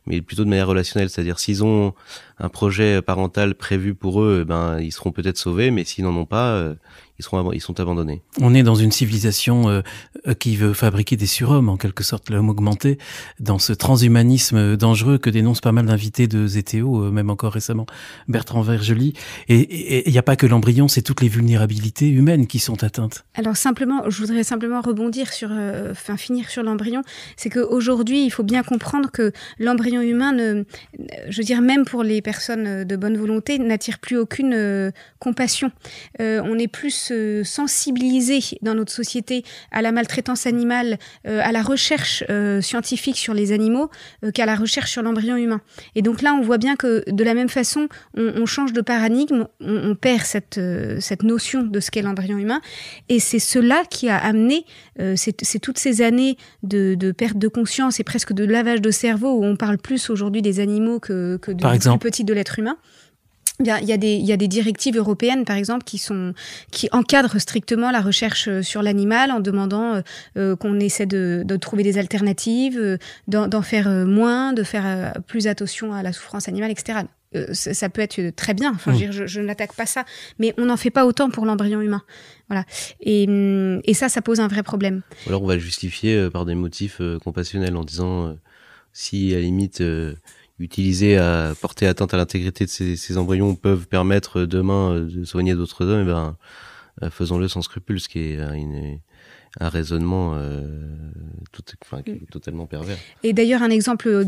Speaker 3: mais plutôt de manière relationnelle. C'est-à-dire, s'ils ont un projet parental prévu pour eux, eh ben ils seront peut-être sauvés, mais s'ils n'en ont pas, ils, ils sont abandonnés.
Speaker 1: On est dans une civilisation euh, euh, qui veut fabriquer des surhommes, en quelque sorte l'homme augmenté, dans ce transhumanisme euh, dangereux que dénoncent pas mal d'invités de ZTO, même encore récemment Bertrand Vergely. Et il n'y a pas que l'embryon, c'est toutes les vulnérabilités humaines qui sont atteintes.
Speaker 2: Alors simplement, je voudrais simplement rebondir sur, enfin finir sur l'embryon, c'est qu'aujourd'hui, il faut bien comprendre que l'embryon humain, je veux dire, même pour les personnes de bonne volonté, n'attire plus aucune compassion. on est plus sensibiliser dans notre société à la maltraitance animale, euh, à la recherche euh, scientifique sur les animaux, euh, qu'à la recherche sur l'embryon humain. Et donc là, on voit bien que de la même façon, on, change de paradigme, on, perd cette, cette notion de ce qu'est l'embryon humain. Et c'est cela qui a amené, c'est toutes ces années de, perte de conscience et presque de lavage de cerveau où on parle plus aujourd'hui des animaux que, que de l'être humain il y, a des, il des directives européennes, par exemple, qui, sont, qui encadrent strictement la recherche euh, sur l'animal en demandant euh, euh, qu'on essaie de, trouver des alternatives, d'en faire moins, de faire plus attention à la souffrance animale, etc. Ça, peut être très bien, enfin, mm. je, n'attaque pas ça, mais on n'en fait pas autant pour l'embryon humain. Voilà. Et, mm, ça, ça pose un vrai problème.
Speaker 3: alors on va le justifier par des motifs compassionnels en disant si à la limite utilisés à porter atteinte à l'intégrité de ces, embryons peuvent permettre euh, demain euh, de soigner d'autres hommes, eh ben, euh, faisons-le sans scrupule, ce qui est un raisonnement euh, totalement pervers.
Speaker 2: Et d'ailleurs, un exemple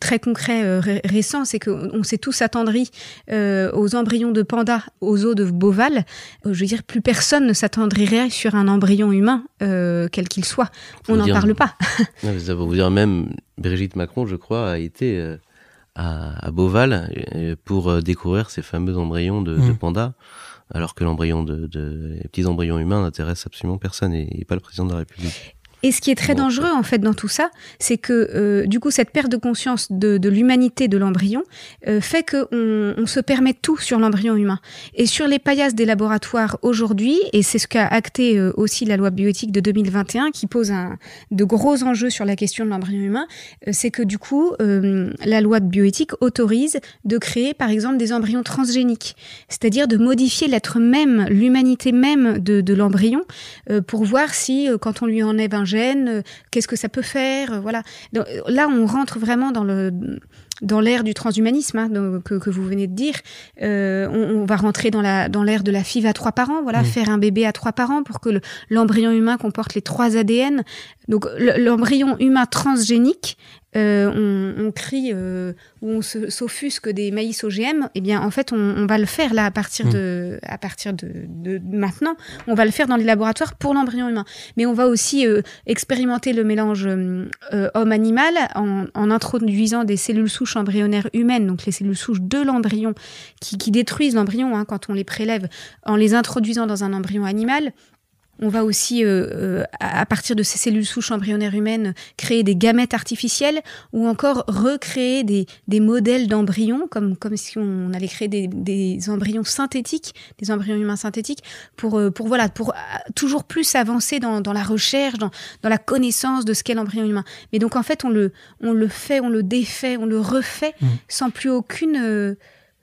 Speaker 2: très concret récent, c'est qu'on s'est tous attendris aux embryons de panda, aux os de boval. je veux dire, plus personne ne s'attendrirait sur un embryon humain, quel qu'il soit. On n'en parle pas.
Speaker 3: <laughs> non, ça vous dire, même Brigitte Macron, je crois, a été à, Beauval euh, pour euh, découvrir ces fameux embryons de, mm. panda, alors que l'embryon de, de, les petits embryons humains n'intéressent absolument personne et, pas le président de la République.
Speaker 2: Et ce qui est très dangereux en fait dans tout ça, c'est que euh, du coup cette perte de conscience de, l'humanité de l'embryon euh, fait qu'on on se permet tout sur l'embryon humain. Et sur les paillasses des laboratoires aujourd'hui, et c'est ce qu'a acté euh, aussi la loi bioéthique de 2021 qui pose un, de gros enjeux sur la question de l'embryon humain, c'est que du coup la loi de bioéthique autorise de créer par exemple des embryons transgéniques, c'est-à-dire de modifier l'être même, l'humanité même de, de l'embryon pour voir si quand on lui enlève un euh, qu'est-ce que ça peut faire, euh, voilà. Euh, là, on rentre vraiment dans le dans l'ère du transhumanisme hein, donc, que, vous venez de dire, on, va rentrer dans la dans l'ère de la FIV à trois parents, voilà, mm. faire un bébé à trois parents pour que l'embryon humain comporte les trois ADN. Donc l'embryon humain transgénique euh, on, crie euh, ou on s'offusque des maïs OGM, eh bien, en fait, on, va le faire là à partir, hmm. de, à partir de, maintenant. On va le faire dans les laboratoires pour l'embryon humain. Mais on va aussi euh, expérimenter le mélange homme-animal en, introduisant des cellules souches embryonnaires humaines, donc les cellules souches de l'embryon qui, détruisent l'embryon hein, quand on les prélève, en les introduisant dans un embryon animal. On va aussi, euh, euh, à partir de ces cellules souches embryonnaires humaines, créer des gamètes artificielles ou encore recréer des, modèles d'embryons, comme, comme si on allait créer des, embryons synthétiques, des embryons humains synthétiques, pour, euh, pour, voilà, pour toujours plus avancer dans, dans la recherche, dans, la connaissance de ce qu'est l'embryon humain. Mais donc, en fait, on le, on le fait, on le défait, on le refait mmh. sans plus aucune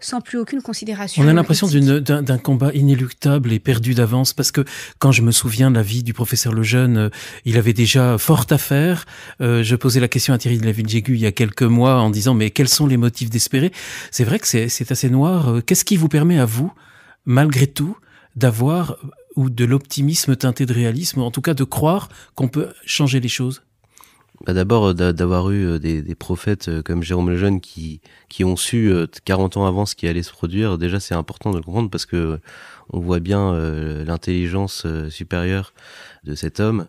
Speaker 2: sans plus aucune considération. On a l'impression
Speaker 1: d'un combat inéluctable et perdu d'avance parce que quand je me souviens de la vie du professeur Lejeune, euh, il avait déjà fort à faire. Euh, je posais la question à Thierry de la Jégu il y a quelques mois en disant mais quels sont les motifs d'espérer C'est vrai que c'est assez noir. Euh, qu'est-ce qui vous permet à vous, malgré tout, d'avoir ou de l'optimisme teinté de réalisme, en tout cas de croire qu'on peut changer les choses
Speaker 3: bah, d'abord euh, d'avoir eu euh, des, des, prophètes euh, comme Jérôme le Jeune qui, qui ont su 40 ans avant ce qui allait se produire, déjà c'est important de le comprendre parce que on voit bien l'intelligence supérieure de cet homme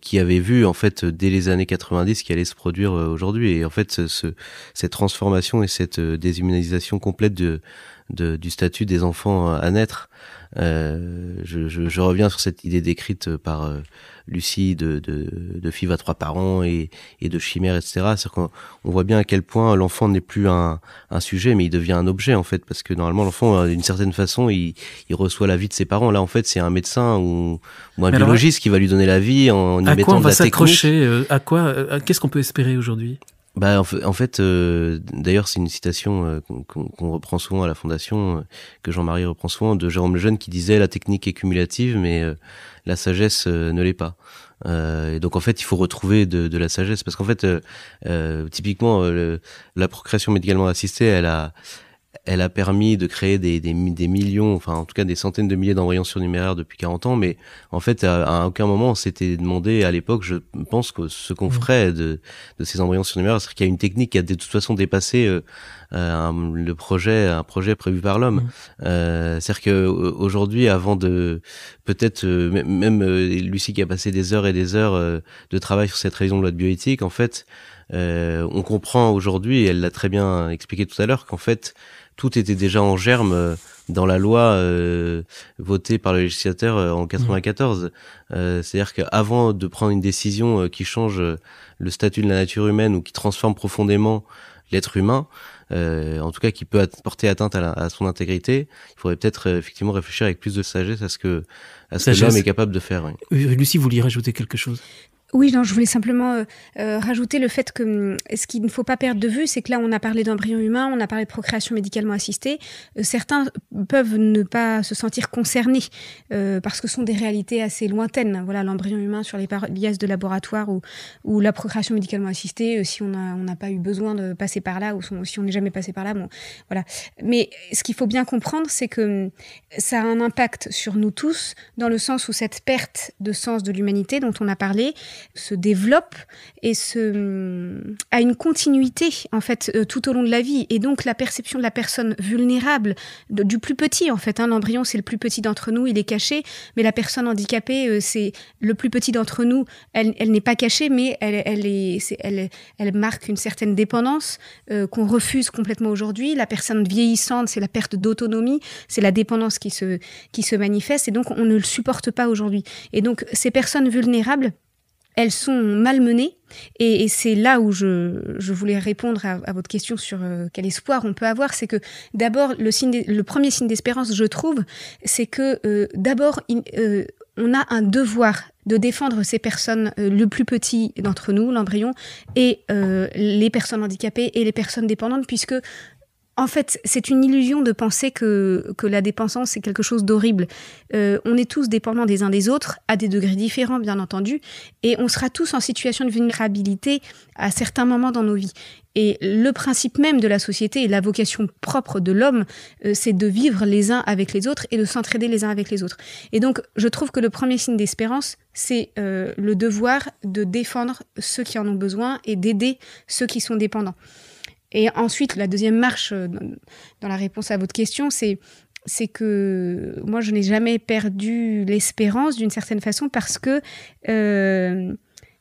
Speaker 3: qui avait vu en fait dès les années 90 ce qui allait se produire aujourd'hui et en fait ce, cette transformation et cette déshumanisation complète de, de, du statut des enfants à naître. Euh, je, reviens sur cette idée décrite par euh, Lucie de, de, de à trois parents et, et de chimère, etc. cest qu'on on voit bien à quel point l'enfant n'est plus un, sujet, mais il devient un objet, en fait, parce que normalement, l'enfant, euh, d'une certaine façon, il, reçoit la vie de ses parents. Là, en fait, c'est un médecin ou, un biologiste qui va lui donner la vie en y mettant de la technique. À quoi on va s'accrocher
Speaker 1: À quoi Qu'est-ce qu'on peut espérer aujourd'hui
Speaker 3: bah, en fait, euh, d'ailleurs, c'est une citation euh, qu'on reprend souvent à la Fondation, euh, que Jean-Marie reprend souvent, de Jérôme Lejeune qui disait La technique est cumulative, mais la sagesse ne l'est pas. et donc, en fait, il faut retrouver de, de la sagesse, parce qu'en fait, typiquement, la procréation médicalement assistée, elle a elle a permis de créer des, des, des, millions, enfin en tout cas des centaines de milliers d'envoyants surnuméraires depuis 40 ans, mais en fait à, aucun moment on s'était demandé à l'époque, je pense que ce qu'on mmh. ferait de, de ces envoyants surnuméraires, c'est qu'il y a une technique qui a de toute façon dépassé euh, euh, le projet, un projet prévu par l'homme. Mmh. Euh, c'est-à-dire que aujourd'hui, avant de peut-être même Lucie qui a passé des heures et des heures de travail sur cette révision de loi de bioéthique, en fait, on comprend aujourd'hui, elle l'a très bien expliqué tout à l'heure, qu'en fait tout était déjà en germe euh, dans la loi euh, votée par le législateur euh, en 94. Mmh. C'est-à-dire qu'avant de prendre une décision qui change le statut de la nature humaine ou qui transforme profondément l'être humain, en tout cas qui peut porter atteinte à, son intégrité, il faudrait peut-être effectivement réfléchir avec plus de sagesse à ce que, l'homme est capable de faire.
Speaker 1: Lucie, vous vouliez rajouter quelque chose
Speaker 2: oui, non, je voulais simplement euh, euh, rajouter le fait que mm, ce qu'il ne faut pas perdre de vue, c'est que là, on a parlé d'embryon humain, on a parlé de procréation médicalement assistée. Euh, certains peuvent ne pas se sentir concernés parce que ce sont des réalités assez lointaines. Voilà, l'embryon humain sur les liasses de laboratoire ou, ou la procréation médicalement assistée, si on n'a pas eu besoin de passer par là ou si on n'est jamais passé par là, bon, voilà. Mais ce qu'il faut bien comprendre, c'est que mm, ça a un impact sur nous tous dans le sens où cette perte de sens de l'humanité dont on a parlé, se développe et se, euh, a une continuité en fait euh, tout au long de la vie. Et donc la perception de la personne vulnérable, du plus petit en fait, un hein, embryon c'est le plus petit d'entre nous, il est caché, mais la personne handicapée euh, c'est le plus petit d'entre nous, elle, n'est pas cachée, mais elle, est, elle, marque une certaine dépendance qu'on refuse complètement aujourd'hui. La personne vieillissante c'est la perte d'autonomie, c'est la dépendance qui se, qui se manifeste et donc on ne le supporte pas aujourd'hui. Et donc ces personnes vulnérables, elles sont malmenées. Et, et c'est là où je, voulais répondre à, votre question sur euh, quel espoir on peut avoir. C'est que d'abord, le, le premier signe d'espérance, je trouve, c'est que euh, d'abord, euh, on a un devoir de défendre ces personnes, le plus petit d'entre nous, l'embryon, et les personnes handicapées et les personnes dépendantes, puisque en fait, c'est une illusion de penser que, la dépendance, c'est quelque chose d'horrible. Euh, on est tous dépendants des uns des autres, à des degrés différents, bien entendu, et on sera tous en situation de vulnérabilité à certains moments dans nos vies. Et le principe même de la société et la vocation propre de l'homme, euh, c'est de vivre les uns avec les autres et de s'entraider les uns avec les autres. Et donc, je trouve que le premier signe d'espérance, c'est euh, le devoir de défendre ceux qui en ont besoin et d'aider ceux qui sont dépendants. Et ensuite, la deuxième marche euh, dans la réponse à votre question, c'est c'est que moi, je n'ai jamais perdu l'espérance d'une certaine façon parce que euh,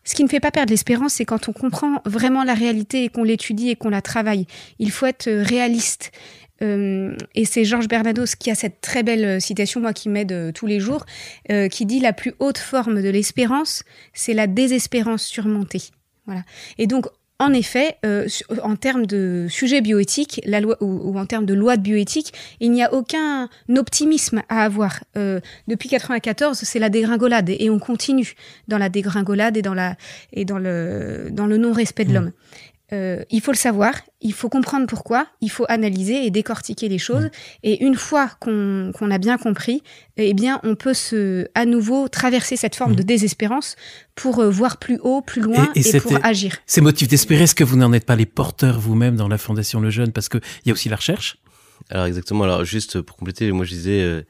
Speaker 2: ce qui ne fait pas perdre l'espérance, c'est quand on comprend vraiment la réalité et qu'on l'étudie et qu'on la travaille. Il faut être réaliste. Euh, et c'est Georges Bernados qui a cette très belle euh, citation, moi qui m'aide tous les jours, qui dit la plus haute forme de l'espérance, c'est la désespérance surmontée. Voilà. Et donc en effet, euh, en termes de sujet bioéthique, la loi ou, en termes de loi de bioéthique, il n'y a aucun optimisme à avoir. Euh, depuis 94, c'est la dégringolade et, on continue dans la dégringolade et dans la et dans le dans le non-respect de mmh. l'homme. Euh, il faut le savoir, il faut comprendre pourquoi, il faut analyser et décortiquer les choses. Mm. Et une fois qu'on a bien compris, eh bien, on peut se, à nouveau traverser cette forme mm. de désespérance pour euh, voir plus haut, plus loin et, pour agir. Ces
Speaker 1: motifs d'espérer, est-ce que vous n'en êtes pas les porteurs vous-même dans la Fondation Le Jeune Parce qu'il y a aussi la recherche,
Speaker 3: alors exactement. Alors juste pour compléter, moi je disais, euh,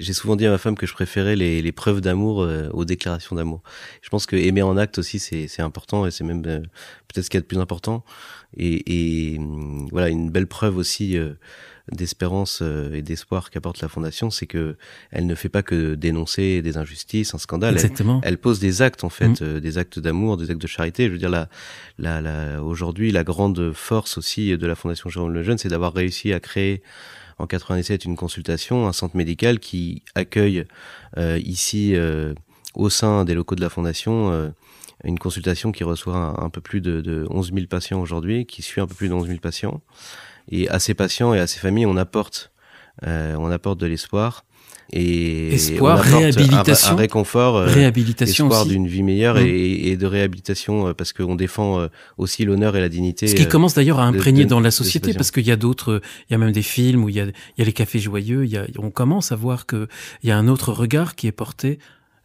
Speaker 3: j'ai souvent dit à ma femme que je préférais les, preuves d'amour euh, aux déclarations d'amour. Je pense que aimer en acte aussi c'est important et c'est même euh, peut-être ce qu'il est a plus important. Et, et hum, voilà une belle preuve aussi d'espérance euh, et d'espoir qu'apporte la fondation, c'est que elle ne fait pas que dénoncer des injustices, un scandale. Exactement. Elle, pose des actes en fait, mm. euh, des actes d'amour, des actes de charité. Je veux dire la, aujourd'hui la grande force aussi de la fondation Jérôme Lejeune, c'est d'avoir réussi à créer en 97 une consultation, un centre médical qui accueille euh, ici au sein des locaux de la fondation. une consultation qui reçoit un, peu plus de, de 11 000 patients aujourd'hui, qui suit un peu plus de 11 000 patients, et à ces patients et à ces familles, on apporte, euh, on apporte de l'espoir. Et espoir, réhabilitation, un, réconfort, euh, réhabilitation espoir d'une vie meilleure mm. et, de réhabilitation euh, parce qu'on défend aussi l'honneur et la dignité. Ce qui commence d'ailleurs à imprégner dans la société parce
Speaker 1: qu'il y a d'autres, il y a même des films où il y a, il y a les cafés joyeux, il y a, on commence à voir qu'il y a un autre regard qui est porté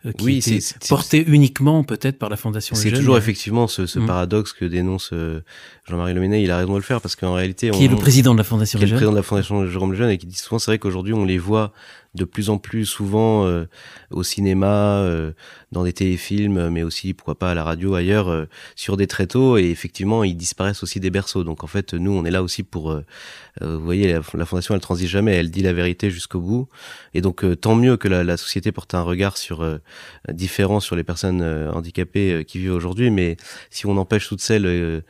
Speaker 1: euh, qui oui, porté uniquement peut-être par la Fondation
Speaker 3: C'est toujours euh, effectivement ce, ce mm. paradoxe que dénonce euh, Jean-Marie Ménet. il a raison de le faire parce qu'en réalité... Qui on, est le président de la Fondation qui est le président de la Fondation Jérôme Lejeune et qui dit souvent, c'est vrai qu'aujourd'hui on les voit de plus en plus souvent euh, au cinéma, euh, dans des téléfilms, mais aussi pourquoi pas à la radio ailleurs, euh, sur des tréteaux. Et effectivement, ils disparaissent aussi des berceaux. Donc en fait, nous, on est là aussi pour, vous voyez, la, fondation, elle transige jamais, elle dit la vérité jusqu'au bout. Et donc tant mieux que la, société porte un regard sur différent sur les personnes handicapées qui vivent aujourd'hui. Mais si on empêche toutes celles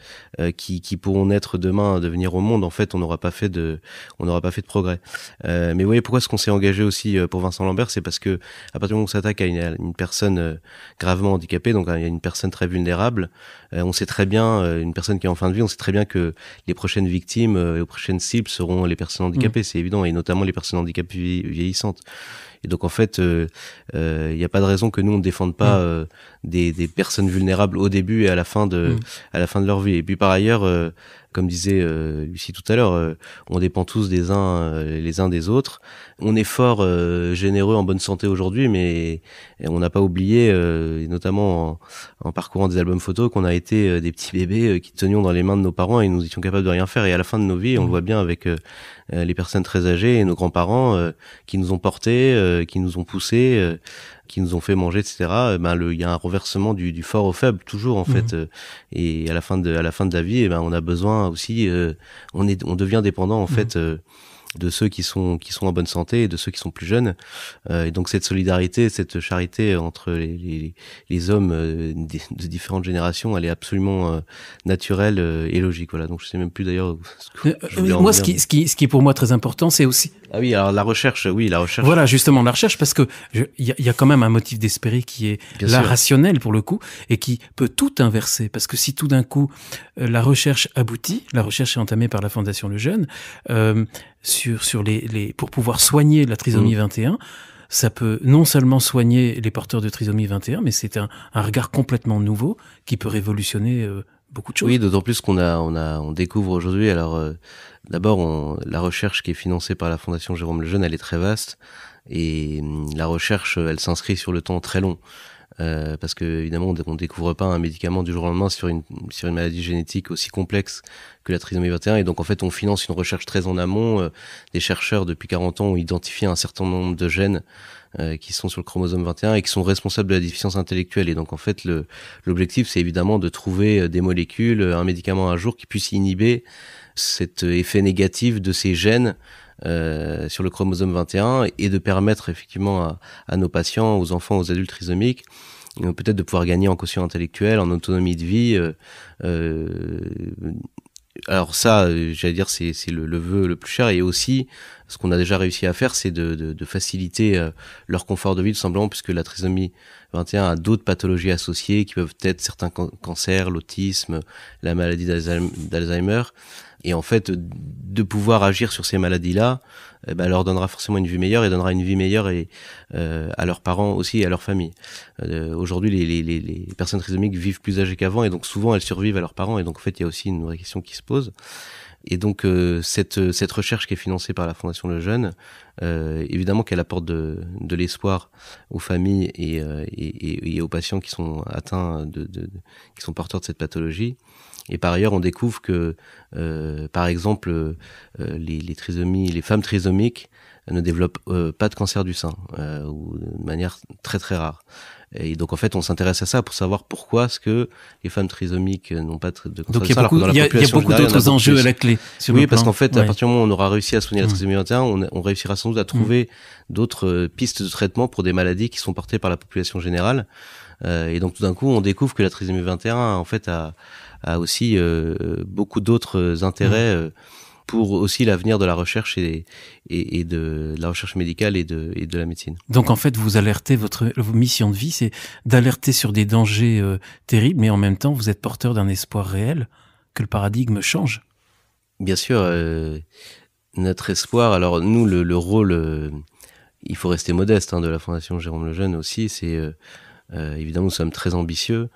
Speaker 3: qui, pourront naître demain de venir au monde, en fait, on n'aura pas fait de, on n'aura pas fait de progrès. mais vous voyez pourquoi est-ce qu'on s'est engagé aussi euh, pour Vincent Lambert, c'est parce que à partir du moment où on s'attaque à une, personne euh, gravement handicapée, donc à hein, une personne très vulnérable, euh, on sait très bien, une personne qui est en fin de vie, on sait très bien que les prochaines victimes, les prochaines cibles seront les personnes mm. handicapées, c'est évident, et notamment les personnes handicapées vieillissantes. Et donc en fait, il n'y a pas de raison que nous on ne défende pas mm des, personnes vulnérables au début et à la fin de mm. à la fin de leur vie. Et puis par ailleurs, euh, comme disait euh, Lucie tout à l'heure, euh, on dépend tous des uns les uns des autres. On est fort, généreux, en bonne santé aujourd'hui, mais on n'a pas oublié, notamment en, parcourant des albums photos, qu'on a été des petits bébés qui tenions dans les mains de nos parents et nous étions capables de rien faire. Et à la fin de nos vies, on mm. le voit bien avec les personnes très âgées et nos grands-parents qui nous ont portés, qui nous ont poussés qui nous ont fait manger, etc. Eh ben le, il y a un renversement du, du fort au faible toujours en fait. Mmh. Euh, et à la fin de, à la fin de la vie, eh ben on a besoin aussi, euh, on est, on devient dépendant en mmh. fait euh, de ceux qui sont qui sont en bonne santé et de ceux qui sont plus jeunes. Euh, et donc cette solidarité, cette charité entre les, hommes euh, de différentes générations, elle est absolument euh, naturelle et logique. Voilà. Donc je sais même plus d'ailleurs. moi, ce qui,
Speaker 1: ce qui ce qui est pour moi très important,
Speaker 3: c'est aussi. Ah oui, alors la recherche, oui, la recherche. Voilà,
Speaker 1: justement la recherche, parce que il y, a, quand même un motif d'espérer qui est rationnel pour le coup et qui peut tout inverser, parce que si tout d'un coup la recherche aboutit, la recherche est entamée par la Fondation Le Jeune. Euh, sur, sur les, les, pour pouvoir soigner la trisomie 21, mmh. ça peut non seulement soigner les porteurs de trisomie 21, mais c'est un, un regard complètement nouveau qui peut révolutionner euh, beaucoup de choses. Oui,
Speaker 3: d'autant plus qu'on a, on a, on découvre aujourd'hui. Alors, euh, d'abord, la recherche qui est financée par la Fondation Jérôme Lejeune, elle est très vaste et hum, la recherche, elle s'inscrit sur le temps très long. Euh, parce que évidemment, on ne découvre pas un médicament du jour au lendemain sur une, sur une maladie génétique aussi complexe que la trisomie 21. Et donc, en fait, on finance une recherche très en amont. Euh, des chercheurs, depuis 40 ans, ont identifié un certain nombre de gènes euh, qui sont sur le chromosome 21 et qui sont responsables de la déficience intellectuelle. Et donc, en fait, l'objectif, c'est évidemment de trouver des molécules, un médicament un jour qui puisse inhiber cet effet négatif de ces gènes euh, sur le chromosome 21 et de permettre effectivement à, nos patients, aux enfants, aux adultes trisomiques, euh, peut-être de pouvoir gagner en quotient intellectuel, en autonomie de vie. Euh, euh alors ça, j'allais dire, c'est le, le, vœu le plus cher. Et aussi, ce qu'on a déjà réussi à faire, c'est de, de, de, faciliter leur confort de vie, tout simplement, puisque la trisomie 21 a d'autres pathologies associées, qui peuvent être certains cancers, l'autisme, la maladie d'Alzheimer. Et en fait, de pouvoir agir sur ces maladies-là, eh ben, leur donnera forcément une vie meilleure et donnera une vie meilleure et, euh, à leurs parents aussi et à leur famille. Euh, aujourd'hui, les, les, les, les, personnes trisomiques vivent plus âgées qu'avant et donc souvent elles survivent à leurs parents et donc en fait, il y a aussi une vraie question qui se pose. Et donc euh, cette, cette recherche qui est financée par la Fondation Le Jeune, euh, évidemment qu'elle apporte de, de l'espoir aux familles et, euh, et, et, aux patients qui sont atteints de, de, qui sont porteurs de cette pathologie. Et par ailleurs, on découvre que, euh, par exemple, euh, les, les, trisomies, les femmes trisomiques ne développent euh, pas de cancer du sein, ou de manière très très rare. Et donc en fait, on s'intéresse à ça pour savoir pourquoi est-ce que les femmes trisomiques n'ont pas de cancer du sein. Donc il y a beaucoup, d'autres enjeux à la clé. oui, parce qu'en fait, à partir du moment où on aura réussi à soigner la mmh. trisomie 21, on, on réussira sans doute à trouver mmh. d'autres pistes de traitement pour des maladies qui sont portées par la population générale. et donc tout d'un coup, on découvre que la trisomie 21, en fait, a, a aussi euh, beaucoup d'autres euh, intérêts. Mmh. Euh, pour aussi l'avenir de la recherche et, et, de, la recherche médicale et de, et de, la médecine. Donc en fait,
Speaker 1: vous alertez, votre mission de vie, c'est d'alerter sur des dangers terribles, mais en même temps, vous êtes porteur d'un espoir réel que le paradigme change.
Speaker 3: Bien sûr, notre espoir, alors nous, le, rôle, il faut rester modeste hein, de la Fondation Jérôme Lejeune aussi, c'est évidemment, nous sommes très ambitieux.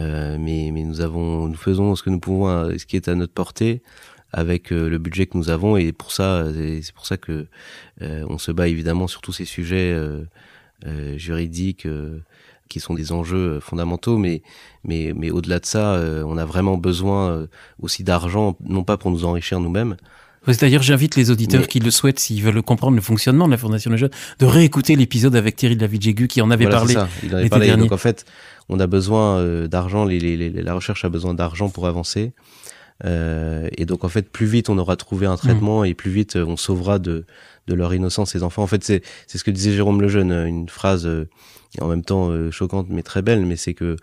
Speaker 3: Euh, mais, mais nous avons, nous faisons ce que nous pouvons, euh, ce qui est à notre portée avec euh, le budget que nous avons et pour ça c'est pour ça que on se bat évidemment sur tous ces sujets juridiques qui sont des enjeux fondamentaux mais mais mais au-delà de ça on a vraiment besoin aussi d'argent non pas pour nous enrichir nous-mêmes
Speaker 1: D'ailleurs, j'invite les auditeurs qui le souhaitent, s'ils veulent comprendre le fonctionnement de la Fondation de Jeunes, de réécouter l'épisode avec Thierry de la Vigégu, qui en avait parlé. Il en avait Dernier. Donc
Speaker 3: en fait, on a besoin euh, d'argent, les, la recherche a besoin d'argent pour avancer. Euh, et donc en fait, plus vite on aura trouvé un mm. traitement et plus vite euh, on sauvera de, de leur innocence ces enfants. En fait, c'est ce que disait Jérôme Lejeune, une phrase en même temps choquante mais très belle, mais c'est que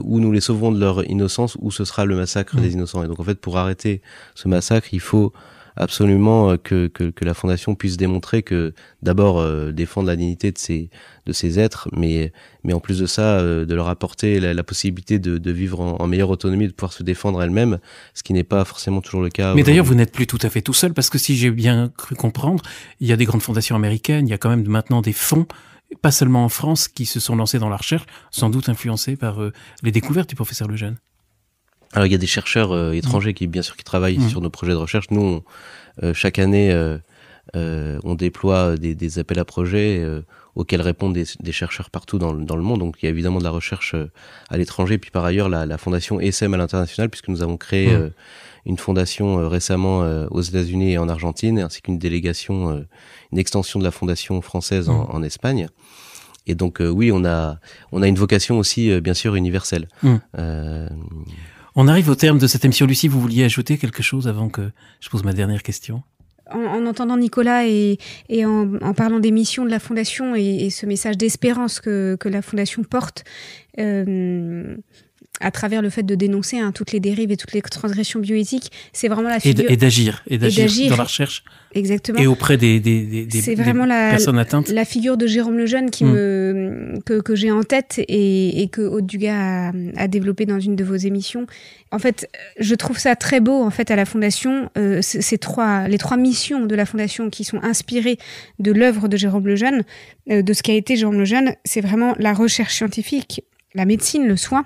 Speaker 3: où nous les sauverons de leur innocence où ce sera le massacre mm. des innocents. Et donc en fait, pour arrêter ce massacre, il faut absolument euh, que, que, la Fondation puisse démontrer que d'abord euh, défendre la dignité de ces, de ces êtres, mais, mais en plus de ça, euh, de leur apporter la, possibilité de, vivre en, meilleure autonomie, de pouvoir se défendre elles-mêmes, ce qui n'est pas forcément toujours le cas. Mais d'ailleurs, vous
Speaker 1: n'êtes plus tout à fait tout seul, parce que si j'ai bien cru comprendre, il y a des grandes fondations américaines, il y a quand même maintenant des fonds pas seulement en France, qui se sont lancés dans la recherche, sans doute influencés par les découvertes du professeur Lejeune.
Speaker 3: Alors il y a des chercheurs euh, mm. étrangers qui bien sûr qui travaillent mm. sur nos projets de recherche. Nous, euh, chaque année, euh, on déploie des, appels à projets auxquels répondent des, chercheurs partout dans, le monde. Donc il y a évidemment de la recherche à l'étranger, puis par ailleurs la, fondation SM à l'international, puisque nous avons créé mm. une fondation récemment aux États-Unis et en Argentine, ainsi qu'une délégation, une extension de la fondation française en, Espagne. Et donc oui, on a on a une vocation aussi bien sûr universelle. On arrive au terme de cette
Speaker 1: émission. Lucie, vous vouliez ajouter quelque chose avant que je pose ma dernière question
Speaker 2: en, entendant Nicolas et, en, parlant des missions de la Fondation et, ce message d'espérance que, la Fondation porte, euh, à travers le fait de dénoncer hein, toutes les dérives et toutes les transgressions bioéthiques, c'est vraiment la figure... Et d'agir, et d'agir dans la recherche. Exactement. Et auprès des, des, des, des vraiment la, la figure de Jérôme Lejeune qui mm. me, que, que j'ai en tête et, et que Aude Dugas a, a développé dans une de vos émissions. En fait, je trouve ça très beau, en fait, à la Fondation, euh, ces trois, les trois missions de la Fondation qui sont inspirées de l'œuvre de Jérôme Lejeune, euh, de ce qu'a été Jérôme Lejeune, c'est vraiment la recherche scientifique, la médecine, le soin,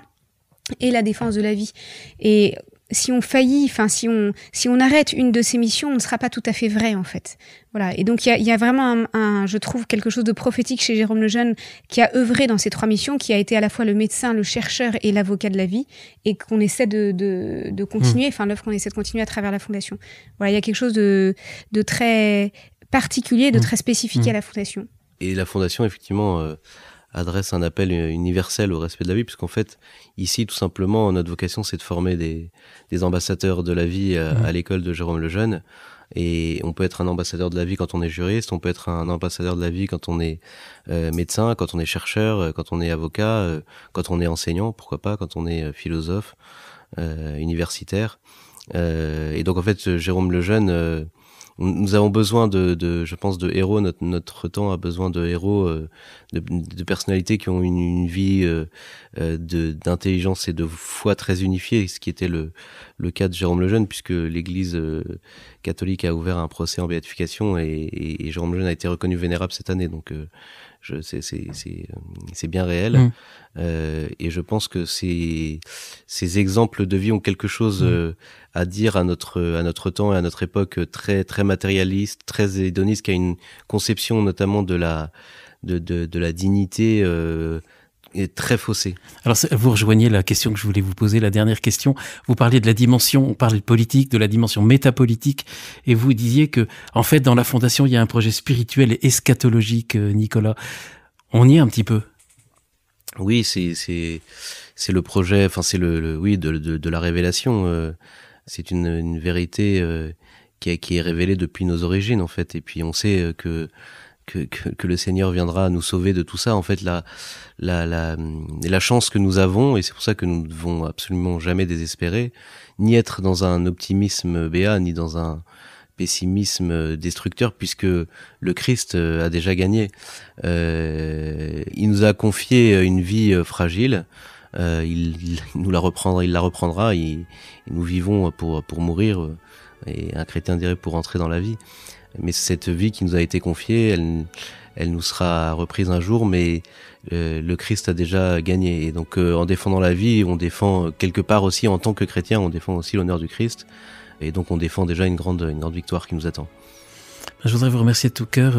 Speaker 2: et la défense de la vie. Et si on faillit, enfin si on si on arrête une de ces missions, on ne sera pas tout à fait vrai en fait. Voilà. Et donc il y a, vraiment un, je trouve quelque chose de prophétique chez Jérôme Lejeune qui a œuvré dans ces trois missions, qui a été à la fois le médecin, le chercheur et l'avocat de la vie, et qu'on essaie de, de, de continuer, mmh. enfin l'œuvre qu'on essaie de continuer à travers la fondation. Voilà, il y a quelque chose de de très particulier, de mmh. très spécifique mmh. à la fondation.
Speaker 3: Et la fondation effectivement. Euh, adresse un appel universel au respect de la vie, puisqu'en fait, ici, tout simplement, notre vocation, c'est de former des, des, ambassadeurs de la vie euh, mmh. à, l'école de Jérôme Lejeune. Et on peut être un ambassadeur de la vie quand on est juriste, on peut être un ambassadeur de la vie quand on est euh, médecin, quand on est chercheur, euh, quand on est avocat, quand on est enseignant, pourquoi pas, quand on est philosophe, universitaire. et donc en fait, Jérôme Lejeune nous avons besoin de, je pense, de héros. Notre, temps a besoin de héros, euh, de, de, personnalités qui ont une, vie euh, euh, d'intelligence et de foi très unifiée, ce qui était le, cas de Jérôme Lejeune, puisque l'Église catholique a ouvert un procès en béatification et, et, Jérôme Lejeune a été reconnu vénérable cette année. Donc, euh, c'est bien réel. Mm. Euh, et je pense que ces, ces exemples de vie ont quelque chose mm. euh, à dire à notre, à notre temps et à notre époque euh, très, très matérialiste, très hédoniste, qui a une conception notamment de la, de, de, de la dignité. Euh, est très faussé. Alors, vous rejoignez la question que je voulais vous poser, la dernière question. Vous parliez de la
Speaker 1: dimension, on parlait de politique, de la dimension métapolitique, et vous disiez que, en fait, dans la Fondation, il y a un projet spirituel et eschatologique, euh, Nicolas. On y est un petit peu.
Speaker 3: Oui, c'est c'est le projet, enfin c'est le, oui de, de, la révélation. Euh. c'est une, vérité euh, qui, qui est révélée depuis nos origines en fait. Et puis on sait que que, que, le Seigneur viendra nous sauver de tout ça. En fait, la, la, la, la chance que nous avons, et c'est pour ça que nous ne devons absolument jamais désespérer, ni être dans un optimisme béat, ni dans un pessimisme destructeur, puisque le Christ euh, a déjà gagné. Euh, il nous a confié une vie euh, fragile. Euh, il, nous la reprendra, il la reprendra. Et, nous vivons pour pour mourir. Euh, et un chrétien dirait pour entrer dans la vie mais cette vie qui nous a été confiée, elle, elle nous sera reprise un jour, mais euh, le Christ a déjà gagné. Et donc euh, en défendant la vie, on défend euh, quelque part aussi, en tant que chrétien, on défend aussi l'honneur du Christ. Et donc on défend déjà une grande, une grande victoire qui nous attend.
Speaker 1: Je voudrais vous remercier de tout cœur,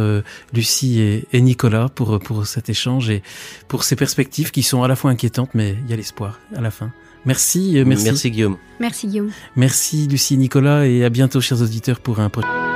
Speaker 1: Lucie et, Nicolas, pour, pour cet échange et pour ces perspectives qui sont à la fois inquiétantes, mais il y a l'espoir à la fin. Merci, merci. Merci
Speaker 2: Guillaume. Merci Guillaume.
Speaker 1: Merci Lucie, et Nicolas, et à bientôt, chers auditeurs, pour un prochain.